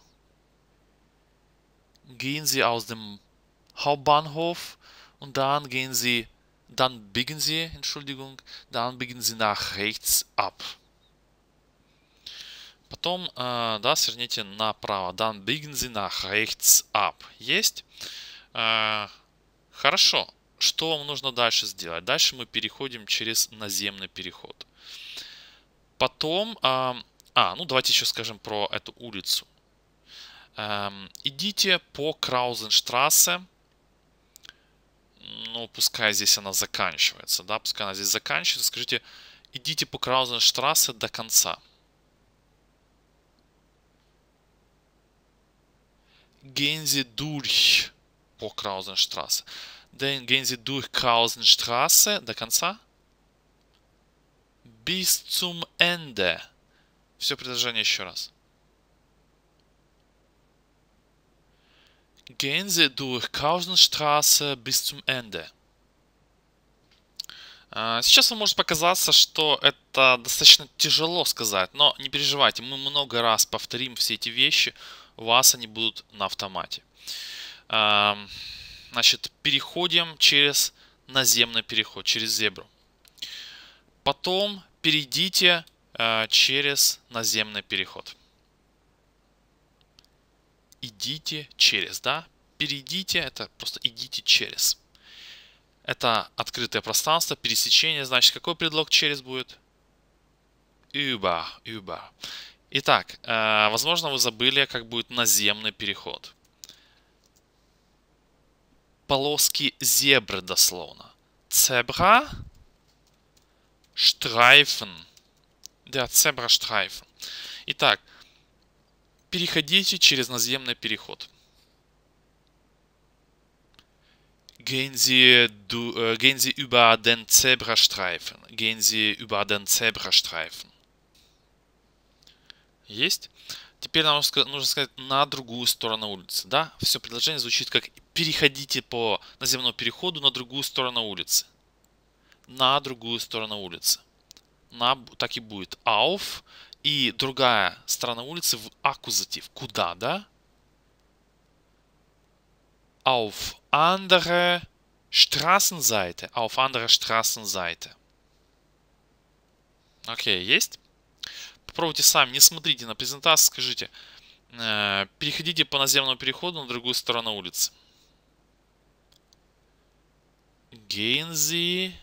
Gehen Sie aus dem Hauptbahnhof und dann gehen Sie, dann biegen Sie, Entschuldigung, dann biegen Sie nach rechts ab. Потом, да, сверните направо. Dann biegen Sie nach rechts ab. Есть? А, хорошо, что вам нужно дальше сделать? Дальше мы переходим через наземный переход. Потом, а, а ну давайте еще скажем про эту улицу. Эм, идите по Краузенштрассе, ну пускай здесь она заканчивается, да, пускай она здесь заканчивается, скажите, идите по Краузенштрассе до конца. Гензи durch по Краузенштрассе. Dann gehen Sie durch Krausenstraße до конца. Bis zum Ende. Все предложение еще раз. Gehen Sie durch Krausenstraße bis zum Ende. А, сейчас вам может показаться, что это достаточно тяжело сказать, но не переживайте, мы много раз повторим все эти вещи, у вас они будут на автомате. Значит, переходим через наземный переход, через зебру. Потом перейдите э, через наземный переход. Идите через, да? Перейдите, это просто идите через. Это открытое пространство, пересечение. Значит, какой предлог через будет? Über, über. Итак, э, возможно, вы забыли, как будет наземный переход полоски зебры дословно. Цебра, штрайфен. Да, цебра штрайфен. Итак, переходите через наземный переход. Gehen Sie, du, э, über den Zebrastreifen. Gehen Sie über den Zebrastreifen. Есть? Теперь нам нужно сказать на другую сторону улицы, да? Все предложение звучит как переходите по наземному переходу на другую сторону улицы. На другую сторону улицы. На, так и будет auf и другая сторона улицы в аккузатив. Куда, да? Auf andere Straßenseite. Auf andere Straßenseite. Окей, okay, есть? Попробуйте сами, не смотрите на презентацию, скажите. Э, переходите по наземному переходу на другую сторону улицы gehen Sie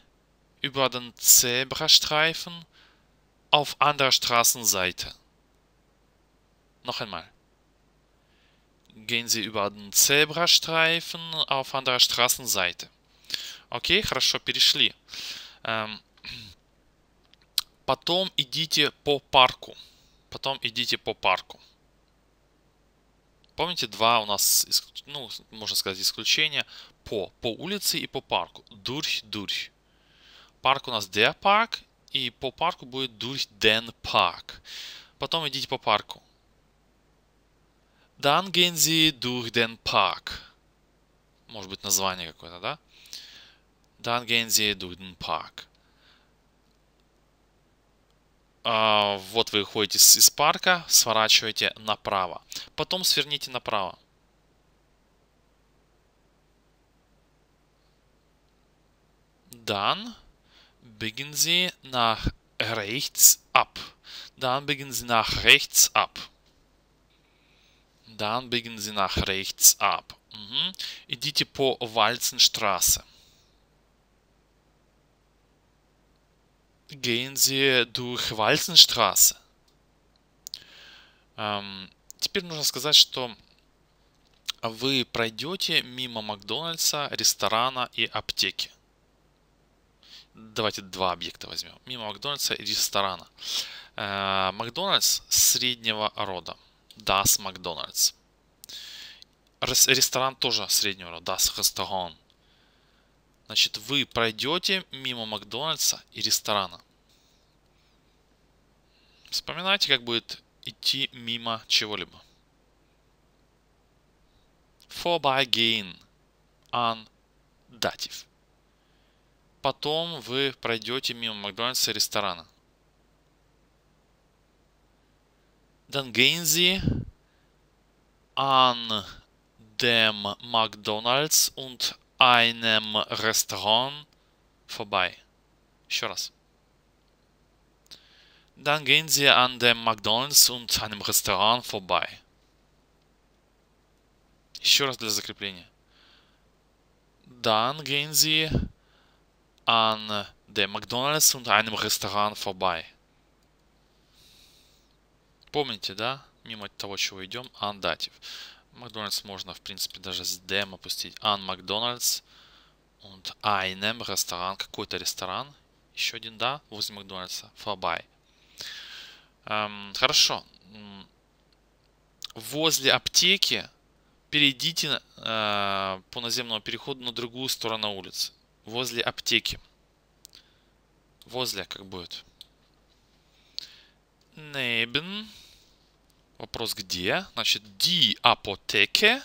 über den Zebrastreifen auf anderer Straßenseite. Noch einmal. Gehen Sie über den Zebrastreifen auf anderer Straßenseite. Окей, хорошо, перешли. Потом идите по парку. Потом идите по парку. Помните, два у нас, ну, можно сказать, исключения по, по улице и по парку. дурь дурь Парк у нас der парк, и по парку будет дурь Ден парк Потом идите по парку. Дан Гензи дурь Ден парк Может быть, название какое-то, да? Дан Гензи дурь Ден парк а, вот вы выходите из, из парка, сворачиваете направо. Потом сверните направо. dann biegen Sie nach rechts ab. Dann biegen Sie nach rechts ab. Dann biegen Sie nach rechts ab. Угу. Идите по Вальценштрассе. Gehen Sie durch Walzenstraße. Эм, теперь нужно сказать, что вы пройдете мимо Макдональдса, ресторана и аптеки. Давайте два объекта возьмем. Мимо Макдональдса и ресторана. Э, Макдональдс среднего рода. Das Макдональдс. Ресторан тоже среднего рода. Das Restaurant. Значит, вы пройдете мимо Макдональдса и ресторана. Вспоминайте, как будет идти мимо чего-либо. For by gain an dative потом вы пройдете мимо Макдональдса и ресторана. Дангейнзи an dem McDonald's und einem Restaurant vorbei. Еще раз. Dann gehen Sie an dem McDonald's und einem Restaurant vorbei. Еще раз для закрепления. Dann gehen Sie an der McDonald's und einem Restaurant vorbei. Помните, да? Мимо того, чего идем, an dativ. Макдональдс можно, в принципе, даже с dem опустить. An Макдональдс und einem ресторан, какой-то ресторан. Еще один да возле Макдональдса. Vorbei. Эм, хорошо. Возле аптеки перейдите э, по наземному переходу на другую сторону улицы возле аптеки. Возле как будет. Neben Вопрос где? Значит, die Apotheke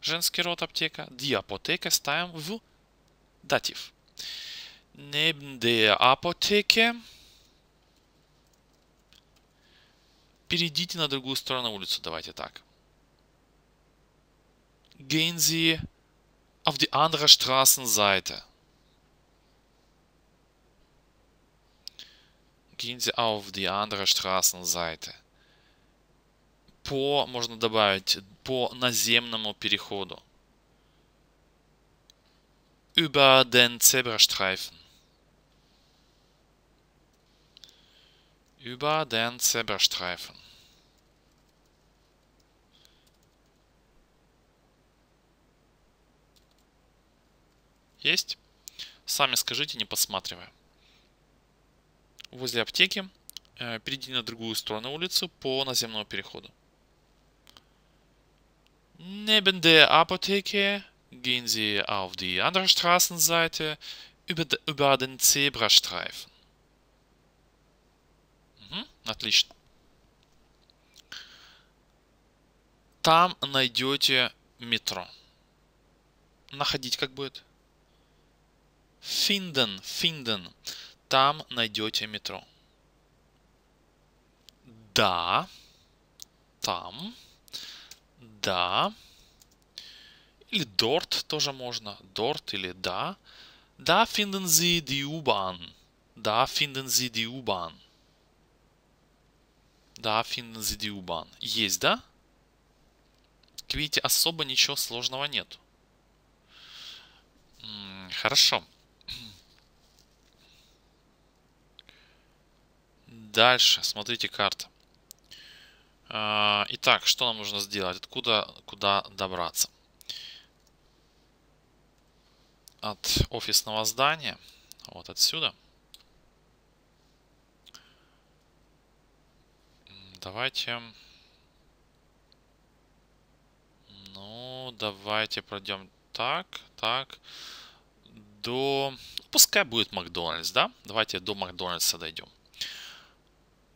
Женский род аптека. Die Apotheke ставим в датив. Neben der Apotheke. Перейдите на другую сторону улицу. Давайте так. Gehen Sie auf die andere Straßenseite. прикиньте, auf die andere Straßenseite. По, можно добавить, по наземному переходу. Über den Zebrastreifen. Über den Zebrastreifen. Есть? Сами скажите, не посматривая возле аптеки, э, перейди на другую сторону улицы по наземному переходу. Neben der Apotheke gehen Sie auf die andere Straßenseite über, den Zebrastreifen. Угу, отлично. Там найдете метро. Находить как будет? Finden, finden. Там найдете метро. Да. Там. Да. Или dort тоже можно. Dort или да. Да. finden Sie die U-Bahn. Да. finden Sie die U-Bahn. Da finden Sie die U-Bahn. Есть, да? Как видите, особо ничего сложного нет. Хорошо. Дальше, смотрите карту. А, итак, что нам нужно сделать? Откуда, куда добраться? От офисного здания, вот отсюда. Давайте... Ну, давайте пройдем так, так. До... Пускай будет Макдональдс, да? Давайте до Макдональдса дойдем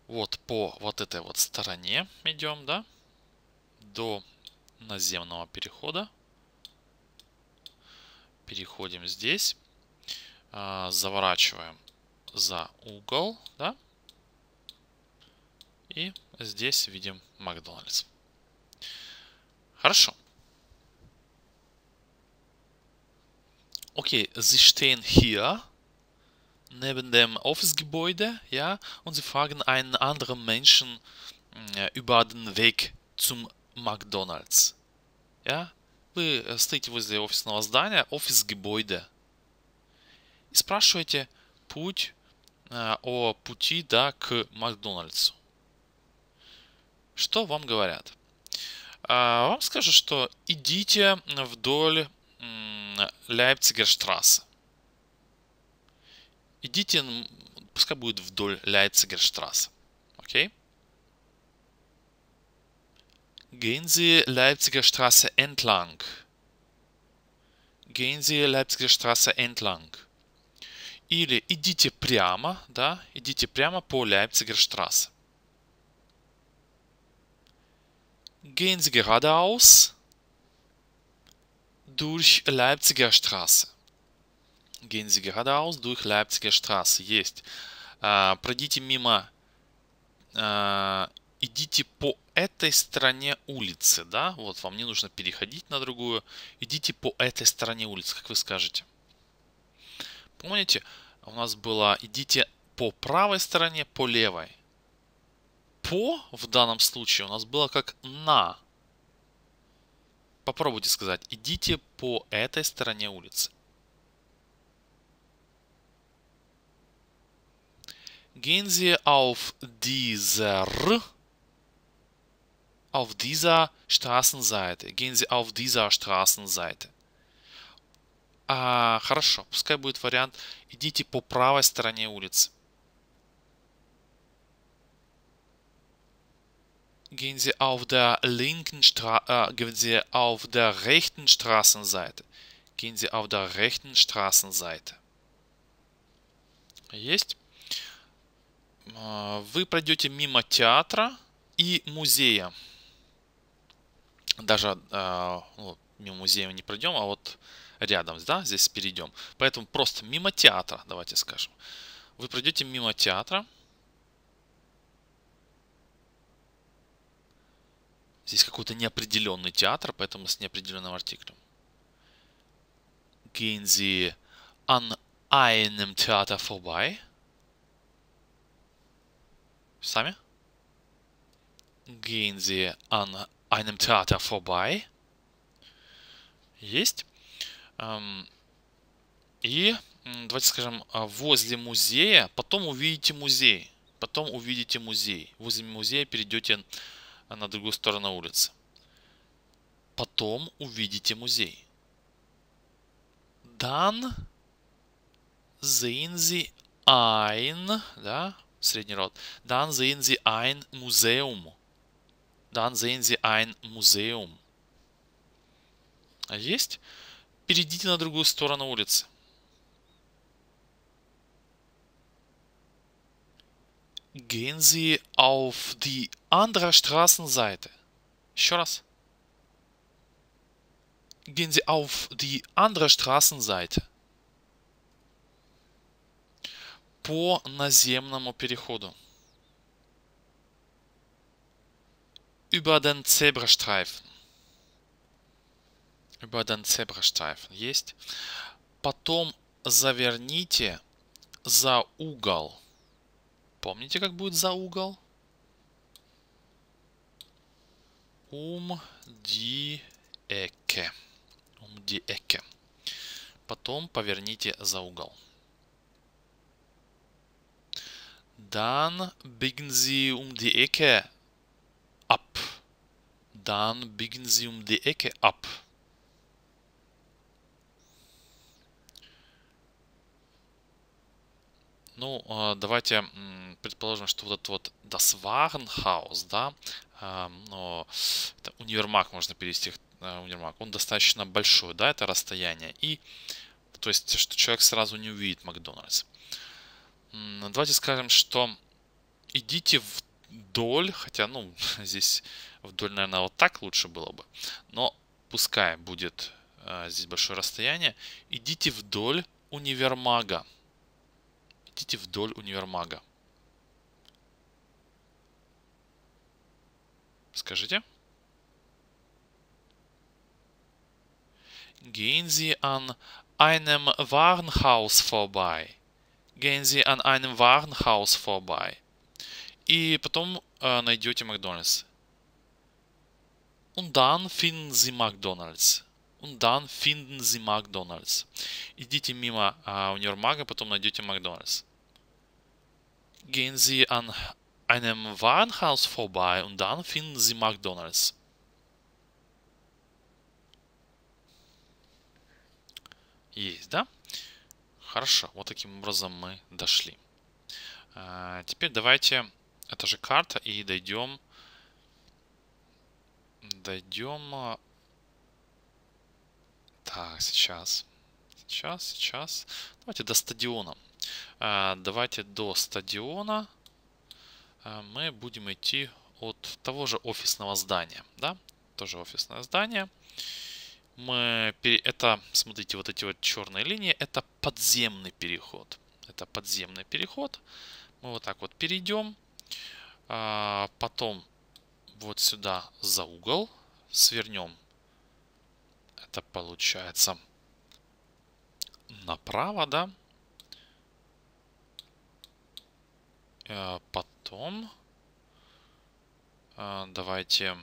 вот по вот этой вот стороне идем, да, до наземного перехода. Переходим здесь, а, заворачиваем за угол, да, и здесь видим Макдональдс. Хорошо. Okay, sie stehen hier neben dem Office-Gebäude, ja, und sie fragen einen anderen Menschen äh, über den Weg zum McDonald's. Ja, вы э, стоите возле офисного здания, офис-gebäude, и спрашиваете путь, э, о пути, да, к Макдональдсу. Что вам говорят? А, вам скажут, что идите вдоль Лейпцигер штрассе. идите, пускай будет вдоль Лейпцигерштрассе. Окей? Okay? Gehen Sie Leipziger Straße entlang. Gehen Sie Leipziger Straße entlang. Или идите прямо, да, идите прямо по Leipziger Straße. Gehen Sie geradeaus durch Leipziger Straße. Gehen Sie geradeaus durch Leipziger Straße. Есть. А, пройдите мимо. А, идите по этой стороне улицы, да? Вот вам не нужно переходить на другую. Идите по этой стороне улицы, как вы скажете. Помните, у нас было идите по правой стороне, по левой. По в данном случае у нас было как на. Попробуйте сказать, идите по этой стороне улицы. gehen Sie auf dieser auf dieser Straßenseite. Gehen Sie auf dieser Straßenseite. А, хорошо, пускай будет вариант «Идите по правой стороне улицы». Gehen Sie auf der linken Stra äh, gehen Sie auf der rechten Straßenseite. Gehen Sie auf der rechten Straßenseite. Есть? А, вы пройдете мимо театра и музея. Даже ну, мимо музея мы не пройдем, а вот рядом, да, здесь перейдем. Поэтому просто мимо театра, давайте скажем. Вы пройдете мимо театра. Здесь какой-то неопределенный театр, поэтому с неопределенным артиклем. Gehen Sie an einem Theater vorbei сами. Gehen Sie an einem Theater vorbei? Есть. Эм, и давайте скажем, э, возле музея, потом увидите музей. Потом увидите музей. Возле музея перейдете на другую сторону улицы. Потом увидите музей. Dann sehen Sie ein, да, Srednji Dann sehen Sie ein Museum. Dann sehen Sie ein Museum. Есть? Перейдите на другую сторону улицы. Gehen Sie auf die andere Straßenseite. Еще раз. Gehen Sie auf die andere Straßenseite. по наземному переходу. Über den Zebrastreifen. Über den Zebrastreifen. Есть. Потом заверните за угол. Помните, как будет за угол? Um die Ecke. Um die Ecke. Потом поверните за угол. Dann biegen sie um die Ecke ab. Dann biegen sie um die Ecke ab. Ну, э, давайте предположим, что вот этот вот das Warenhaus, да, э, но это универмаг можно перевести э, универмаг, он достаточно большой, да, это расстояние, и то есть, что человек сразу не увидит Макдональдс. Ну, давайте скажем, что идите вдоль, хотя, ну, [laughs] здесь вдоль, наверное, вот так лучше было бы. Но пускай будет э, здесь большое расстояние. Идите вдоль универмага. Идите вдоль универмага. Скажите. Gehen Sie an einem Warenhaus vorbei. Gehen Sie an einem Warenhaus vorbei. И потом э, найдете Макдональдс. Und dann finden Sie McDonald's. Und dann finden Sie McDonald's. Идите мимо э, универмага, потом найдете Макдональдс. Gehen Sie an einem Warenhaus vorbei und dann finden Sie McDonald's. Есть, да? Хорошо, вот таким образом мы дошли. А, теперь давайте, это же карта, и дойдем, дойдем, а, так, сейчас, сейчас, сейчас, давайте до стадиона. А, давайте до стадиона мы будем идти от того же офисного здания, да, тоже офисное здание. Здание мы это, смотрите, вот эти вот черные линии, это подземный переход. Это подземный переход. Мы вот так вот перейдем. А, потом вот сюда за угол свернем. Это получается направо, да? А, потом а, давайте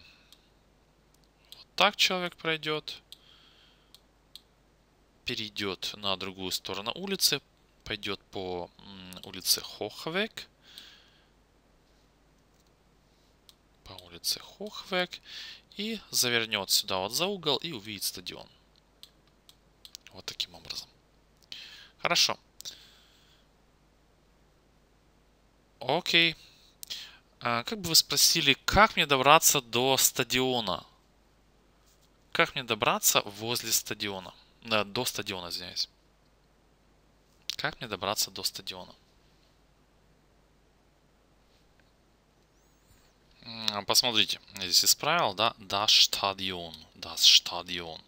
вот так человек пройдет перейдет на другую сторону улицы, пойдет по улице Хохвек. По улице Хохвек. И завернет сюда вот за угол и увидит стадион. Вот таким образом. Хорошо. Окей. А как бы вы спросили, как мне добраться до стадиона? Как мне добраться возле стадиона? Да, до стадиона, извиняюсь. Как мне добраться до стадиона? А, посмотрите, я здесь исправил, да? Да, стадион. Да, стадион.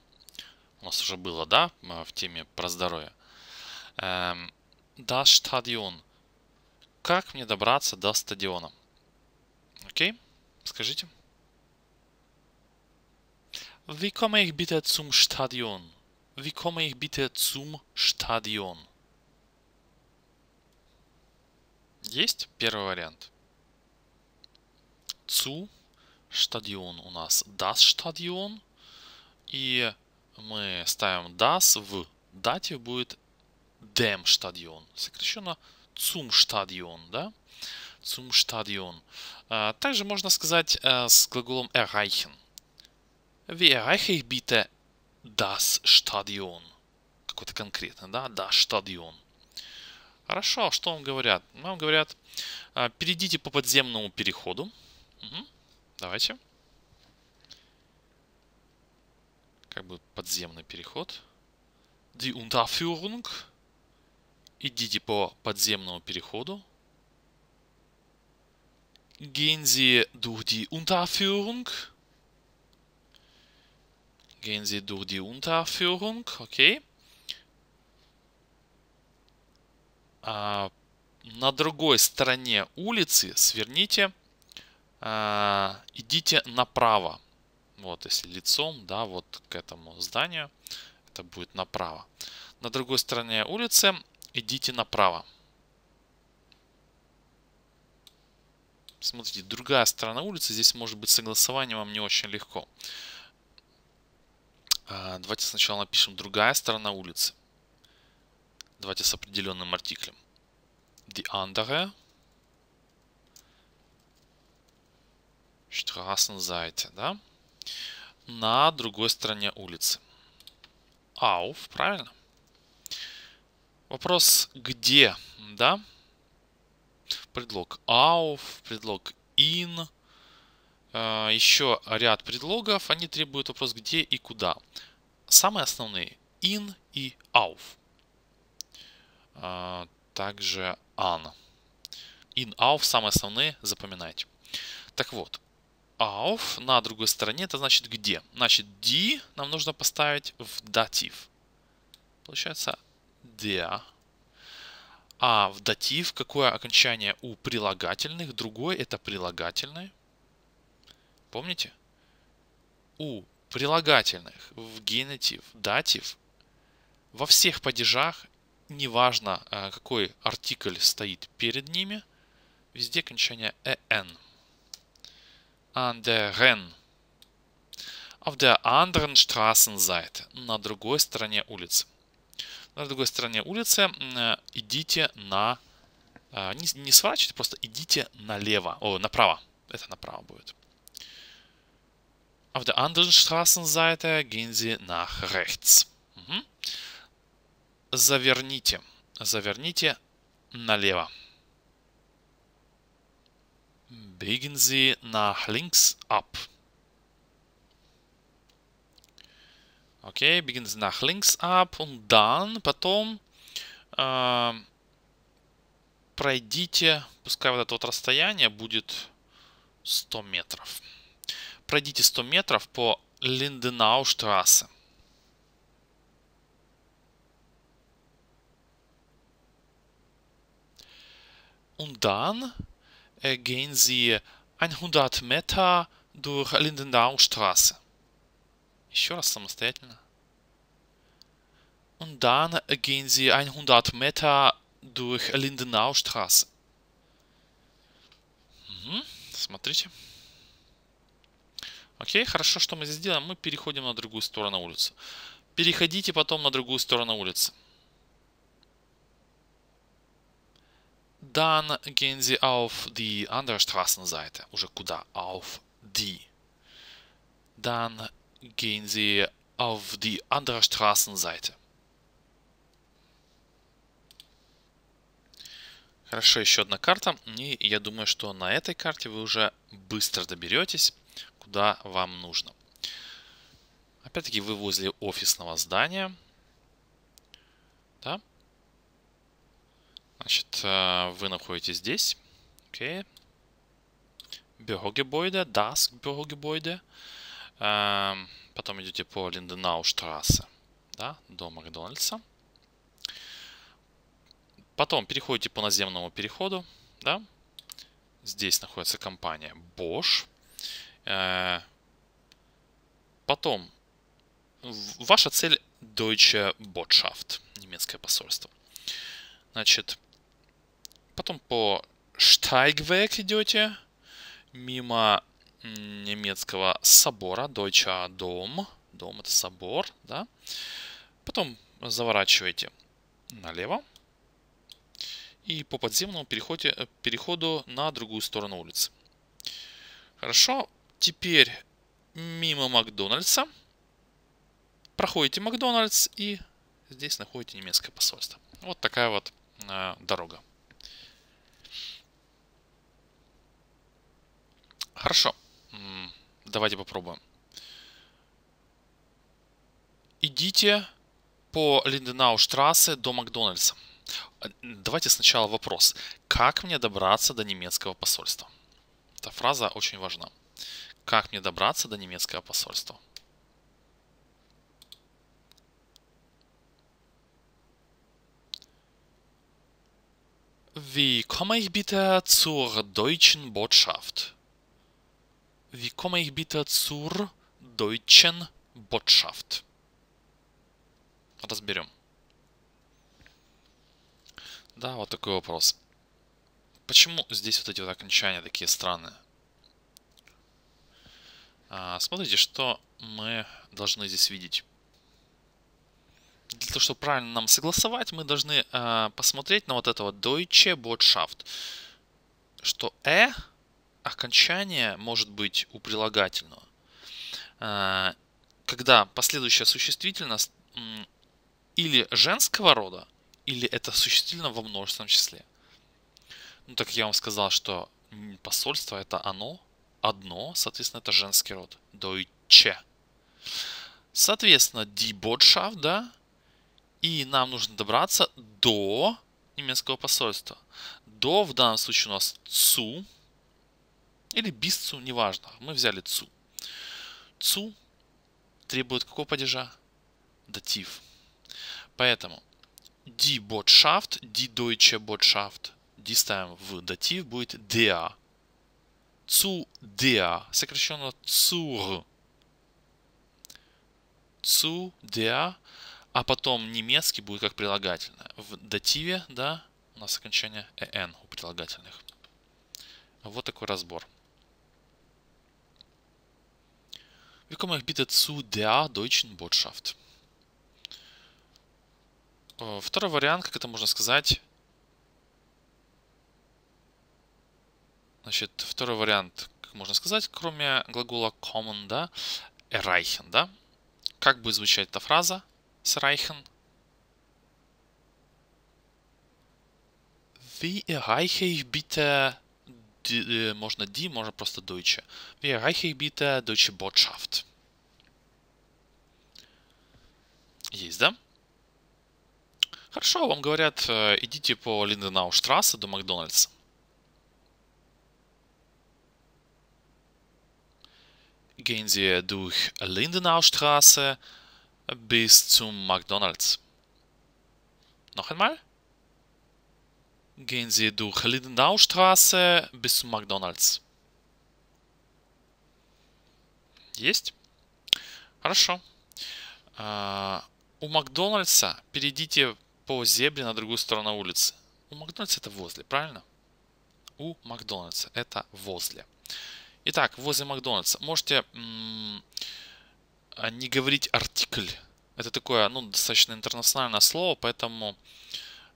У нас уже было, да, в теме про здоровье. Эм, да, стадион. Как мне добраться до стадиона? Окей, скажите. Wie komme ich bitte zum Stadion? Wie komme ich bitte zum Stadion? Есть первый вариант. Zu стадион у нас das стадион. И мы ставим das в дате будет dem стадион. Сокращенно zum стадион, да? Zum стадион. А, также можно сказать э, с глаголом erreichen. Wie erreiche ich bitte das Stadion. Какой-то конкретный, да? Да, Stadion. Хорошо, а что вам говорят? Вам говорят, а, перейдите по подземному переходу. Угу. Давайте. Как бы подземный переход. Die Unterführung. Идите по подземному переходу. Gehen Sie durch die Unterführung. Gehen Sie durch die Unterführung, okay. А, на другой стороне улицы сверните, а, идите направо. Вот, если лицом, да, вот к этому зданию, это будет направо. На другой стороне улицы идите направо. Смотрите, другая сторона улицы, здесь может быть согласование вам не очень легко. А, давайте сначала напишем другая сторона улицы. Давайте с определенным артиклем. Die andere Straßenseite, да? На другой стороне улицы. Auf, правильно? Вопрос, где, да? Предлог auf, предлог in – а, еще ряд предлогов, они требуют вопрос где и куда. Самые основные in и auf. А, также an. In, auf, самые основные, запоминайте. Так вот, auf на другой стороне, это значит где? Значит, die нам нужно поставить в датив. Получается der. А в датив какое окончание у прилагательных? Другое это прилагательное. Помните? У прилагательных, в генитив, датив, во всех падежах, неважно э, какой артикль стоит перед ними, везде окончание en. Anderen. Auf der anderen Straßenseite. На другой стороне улицы. На другой стороне улицы э, идите на... Э, не, не сворачивайте, просто идите налево. О, направо. Это направо будет. Auf der anderen Straßenseite gehen Sie nach rechts. Mhm. Заверните. Заверните налево. Biegen Sie nach links ab. Окей, okay, biegen Sie nach links ab und dann потом э, пройдите, пускай вот это вот расстояние будет 100 метров. Пройдите 100 метров по Линденау-штрассе. Und dann gehen Sie 100 Meter durch Lindenau-Straße. Еще раз самостоятельно. Und dann gehen Sie 100 Meter durch Lindenau-Straße. Смотрите. Окей, хорошо, что мы здесь делаем? Мы переходим на другую сторону улицы. Переходите потом на другую сторону улицы. Dann gehen Sie auf die andere Straßenseite. Уже куда? Auf die. Dann gehen Sie auf die andere Straßenseite. Хорошо, еще одна карта. И я думаю, что на этой карте вы уже быстро доберетесь куда вам нужно. Опять-таки вы возле офисного здания. Да? Значит, э, вы находитесь здесь. Окей. Okay. Бюрогебойде, das Бюрогебойде. Э, потом идете по Линденауштрассе, да, до Макдональдса. Потом переходите по наземному переходу, да. Здесь находится компания Bosch. Э, потом, ваша цель Deutsche Botschaft, немецкое посольство. Значит, потом по Штайгвек идете, мимо немецкого собора, Deutscher Dom. Дом это собор, да. Потом заворачиваете налево. И по подземному переходе, э, переходу на другую сторону улицы. Хорошо, Теперь мимо Макдональдса. Проходите Макдональдс и здесь находите немецкое посольство. Вот такая вот э, дорога. Хорошо. Давайте попробуем. Идите по Линденау-штрассе до Макдональдса. Э, давайте сначала вопрос. Как мне добраться до немецкого посольства? Эта фраза очень важна. Как мне добраться до немецкого посольства? Wie komme ich bitte zur deutschen Botschaft? Wie komme ich bitte zur deutschen Botschaft? Разберем. Да, вот такой вопрос. Почему здесь вот эти вот окончания такие странные? А, смотрите, что мы должны здесь видеть. Для того, чтобы правильно нам согласовать, мы должны а, посмотреть на вот этого Deutsche Botschaft. Что «э» окончание может быть у прилагательного. А, когда последующая существительное или женского рода, или это существительно во множественном числе. Ну, так я вам сказал, что посольство это оно, одно, соответственно, это женский род. Deutsche. Соответственно, die Botschaft, да, и нам нужно добраться до немецкого посольства. До, в данном случае, у нас ЦУ, или бисцу, неважно. Мы взяли ЦУ. ЦУ требует какого падежа? Датив. Поэтому die Botschaft, die Deutsche Botschaft, die ставим в датив, будет der ЦУДА, сокращенно ЦУР. ЦУДА, а потом немецкий будет как прилагательное. В дативе, да, у нас окончание эн у прилагательных. Вот такой разбор. Wir kommen bitte zu der deutschen Botschaft. Второй вариант, как это можно сказать, Значит, второй вариант, как можно сказать, кроме глагола common, да, erreichen, да? Как будет звучать эта фраза с erreichen? Wie erreiche ich bitte die, э, можно die, можно просто deutsche. Wie erreiche ich bitte deutsche Botschaft? Есть, да? Хорошо, вам говорят, э, идите по Линденау-штрассе до Макдональдса. gehen Sie durch Lindenaustraße bis zum McDonald's. Noch einmal? Gehen Sie durch Lindenaustraße bis zum McDonald's. Есть? Хорошо. А, у Макдональдса перейдите по зебре на другую сторону улицы. У Макдональдса это возле, правильно? У Макдональдса это возле. Итак, возле Макдональдса. Можете а, не говорить артикль. Это такое, ну, достаточно интернациональное слово, поэтому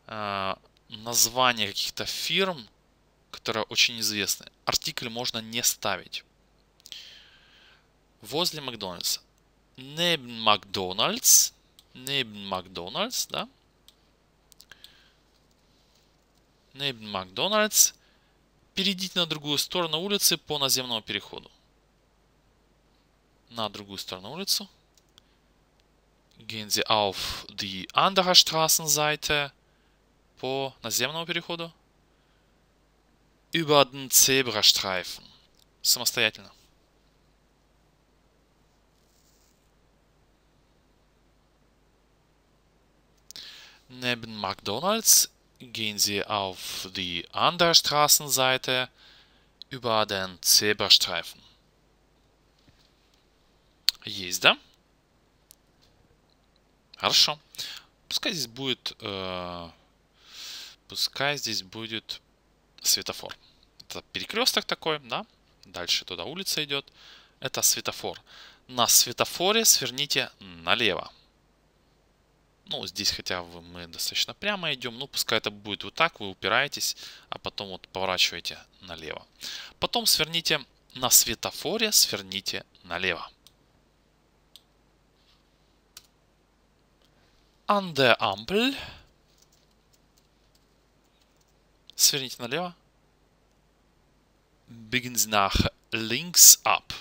э, название каких-то фирм, которые очень известны, артикль можно не ставить. Возле Макдональдса. Neben Макдональдс. Neben Макдональдс, да? Neben Макдональдс Перейдите на другую сторону улицы по наземному переходу. На другую сторону улицы. Gehen Sie auf die andere Straßenseite по наземному переходу. Über den Zebrastreifen. Самостоятельно. Neben McDonald's gehen Sie auf die andere Straßenseite über den Zebrastreifen. Езда. Хорошо. Пускай здесь будет... Э, пускай здесь будет светофор. Это перекресток такой, да? Дальше туда улица идет. Это светофор. На светофоре сверните налево. Ну, здесь хотя бы мы достаточно прямо идем. Ну, пускай это будет вот так, вы упираетесь, а потом вот поворачиваете налево. Потом сверните на светофоре, сверните налево. An der Ampel. Сверните налево. Biegen Sie nach links ab.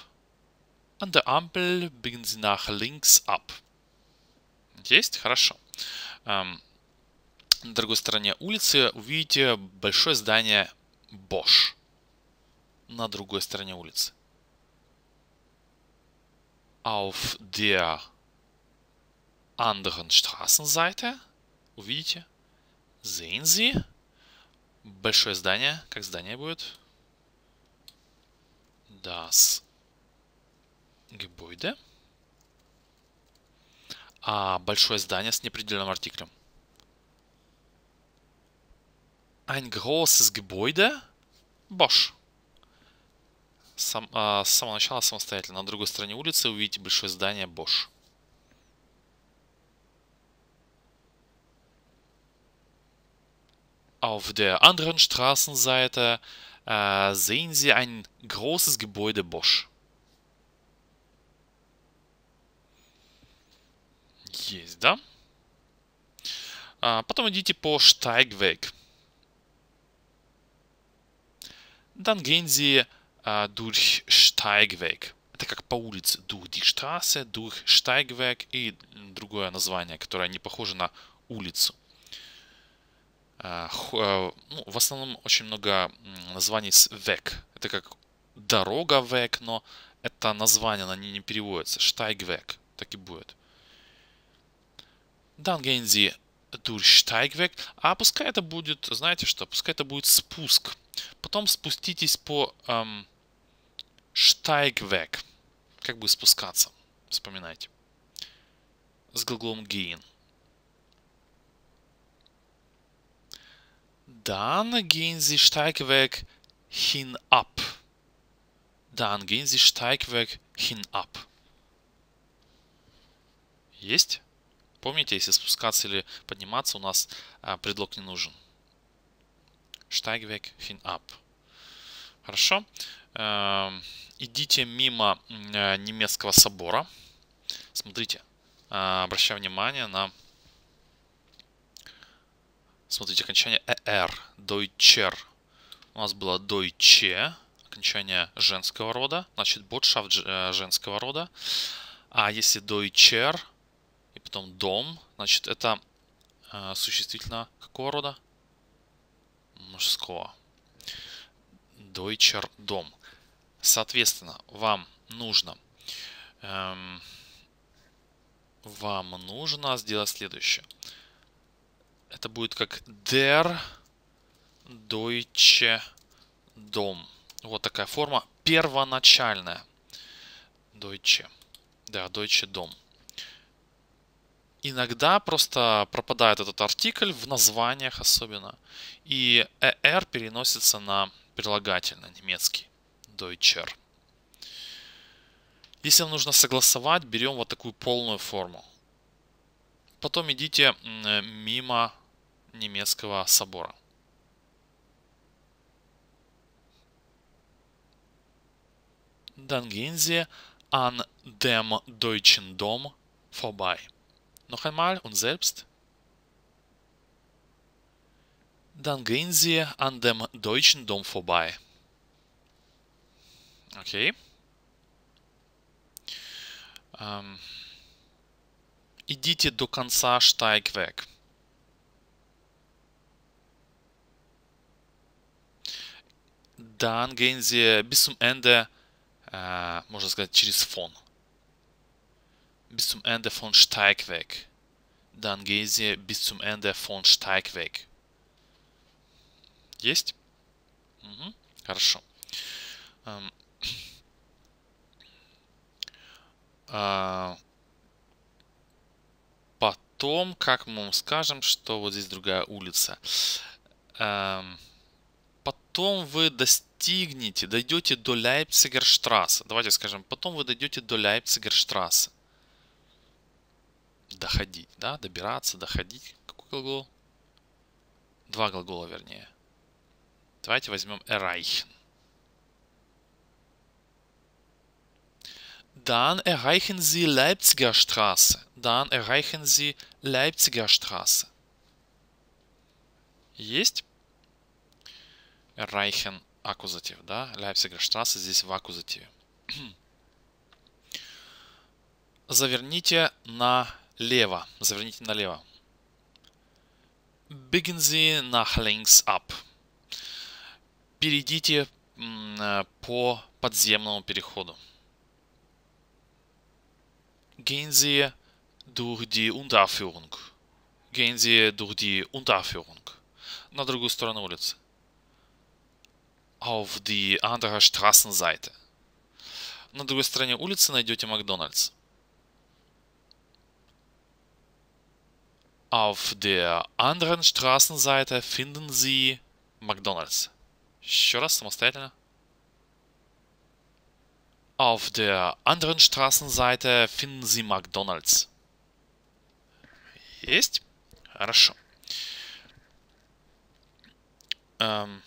An der Ampel biegen Sie nach links ab. Есть? Хорошо. Эм, на другой стороне улицы увидите большое здание Bosch. На другой стороне улицы. Auf der anderen Straßenseite увидите, sehen Sie, большое здание, как здание будет, das Gebäude, а большое здание с неопределенным артиклем. Ein großes Gebäude? Bosch. Сам, а, с самого начала самостоятельно. На другой стороне улицы увидите большое здание Bosch. Auf der anderen Straßenseite äh, sehen Sie ein großes Gebäude Bosch. Есть, да? А потом идите по Steigweg. Dann gehen Sie Это как по улице. Durch die дух durch и другое название, которое не похоже на улицу. Äh, ну, в основном очень много названий с век. Это как дорога век, но это название, на ней не переводится. Штайгвек. Так и будет. Дангензи Дурштайгвек. А пускай это будет, знаете что, пускай это будет спуск. Потом спуститесь по эм, Штайгвек. Как бы спускаться, вспоминайте. С глаголом gehen. Dann gehen Sie Steigweg hinab. Dann gehen Sie Steigweg hinab. Есть? Помните, если спускаться или подниматься, у нас а, предлог не нужен. Steigweg hin ab. Хорошо. Э, идите мимо э, немецкого собора. Смотрите, а, обращаю внимание на... Смотрите, окончание ER, Deutscher. У нас было Deutsche, окончание женского рода, значит, Botschaft э, женского рода. А если Deutscher, Потом дом. Значит, это э, существительно какого рода? Мужского. Дойчер дом. Соответственно, вам нужно... Эм, вам нужно сделать следующее. Это будет как der deutsche дом. Вот такая форма первоначальная. Deutsche. Да, Deutsche дом иногда просто пропадает этот артикль в названиях особенно. И er переносится на прилагатель, немецкий. Deutscher. Если нам нужно согласовать, берем вот такую полную форму. Потом идите э, мимо немецкого собора. Dann gehen Sie an dem Deutschen Dom vorbei. Noch einmal und selbst. Dann gehen Sie an dem Deutschen Dom vorbei. Okay. Ähm. Идите до конца Steigweg. Dann gehen Sie bis zum Ende, äh, можно сказать, через фон. bis zum Ende von Steigweg. Dann gehen Sie bis zum Ende von Steigweg. Есть? Угу. Хорошо. Эм. [clears throat] А, потом, как мы скажем, что вот здесь другая улица. Эм, потом вы достигнете, дойдете до Лейпцигерштрассе. Давайте скажем, потом вы дойдете до Лейпцигерштрассе доходить, да, добираться, доходить. Какой глагол? Два глагола, вернее. Давайте возьмем erreichen. Dann erreichen Sie Leipziger Straße. Dann erreichen Sie Leipziger Straße. Есть? Erreichen аккузатив, да? Leipziger Straße здесь в аккузативе. [clears throat] Заверните на лево. Заверните налево. Begin Sie nach links ab. Перейдите э, по подземному переходу. Gehen Sie durch die Unterführung. Gehen Sie durch die Unterführung. На другую сторону улицы. Auf die andere Straßenseite. На другой стороне улицы найдете Макдональдс. Auf der anderen Straßenseite finden Sie McDonald's. Еще раз самостоятельно. Auf der anderen Straßenseite finden Sie McDonald's. Есть? Хорошо. Эм.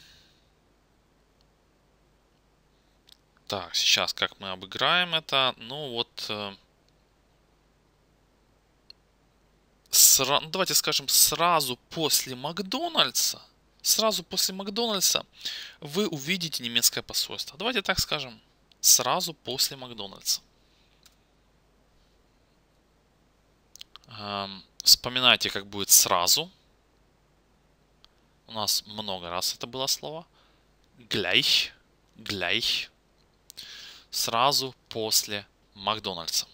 Так, сейчас как мы обыграем это? Ну вот... Э сра... Ну, давайте скажем, сразу после Макдональдса, сразу после Макдональдса вы увидите немецкое посольство. Давайте так скажем, сразу после Макдональдса. Эм, вспоминайте, как будет сразу. У нас много раз это было слово. Gleich, gleich. Сразу после Макдональдса.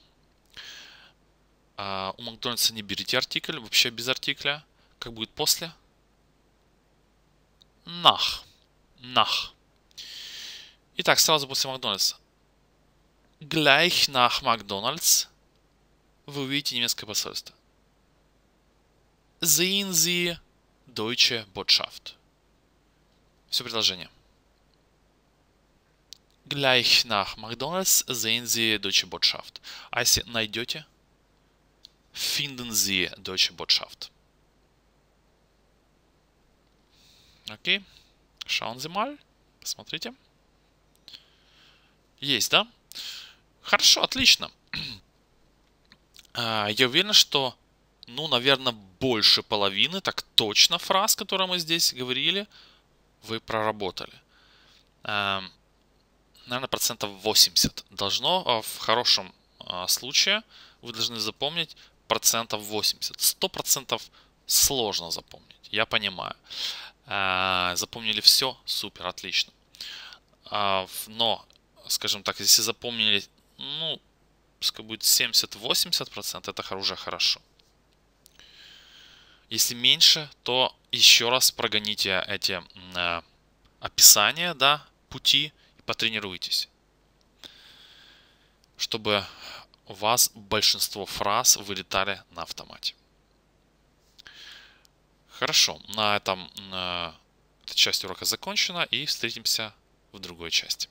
А, у Макдональдса не берите артикль, вообще без артикля. Как будет после? Нах. Нах. Итак, сразу после Макдональдса. Gleich nach Макдональдс вы увидите немецкое посольство. Sehen Sie Deutsche Botschaft. Все предложение. Gleich nach McDonald's sehen Sie Deutsche Botschaft. А если найдете, finden Sie deutsche Botschaft. Окей. Schauen Sie mal. Посмотрите. Есть, да? Хорошо, отлично. А, я уверен, что, ну, наверное, больше половины, так точно, фраз, которые мы здесь говорили, вы проработали. А, наверное, процентов 80. Должно а, в хорошем случае, вы должны запомнить процентов 80. 100 процентов сложно запомнить, я понимаю. А, запомнили все? Супер, отлично. А, но, скажем так, если запомнили, ну, пускай будет 70-80%, это уже хорошо. Если меньше, то еще раз прогоните эти э, описания, да, пути и потренируйтесь, чтобы у вас большинство фраз вылетали на автомате. Хорошо, на этом э, эта часть урока закончена и встретимся в другой части.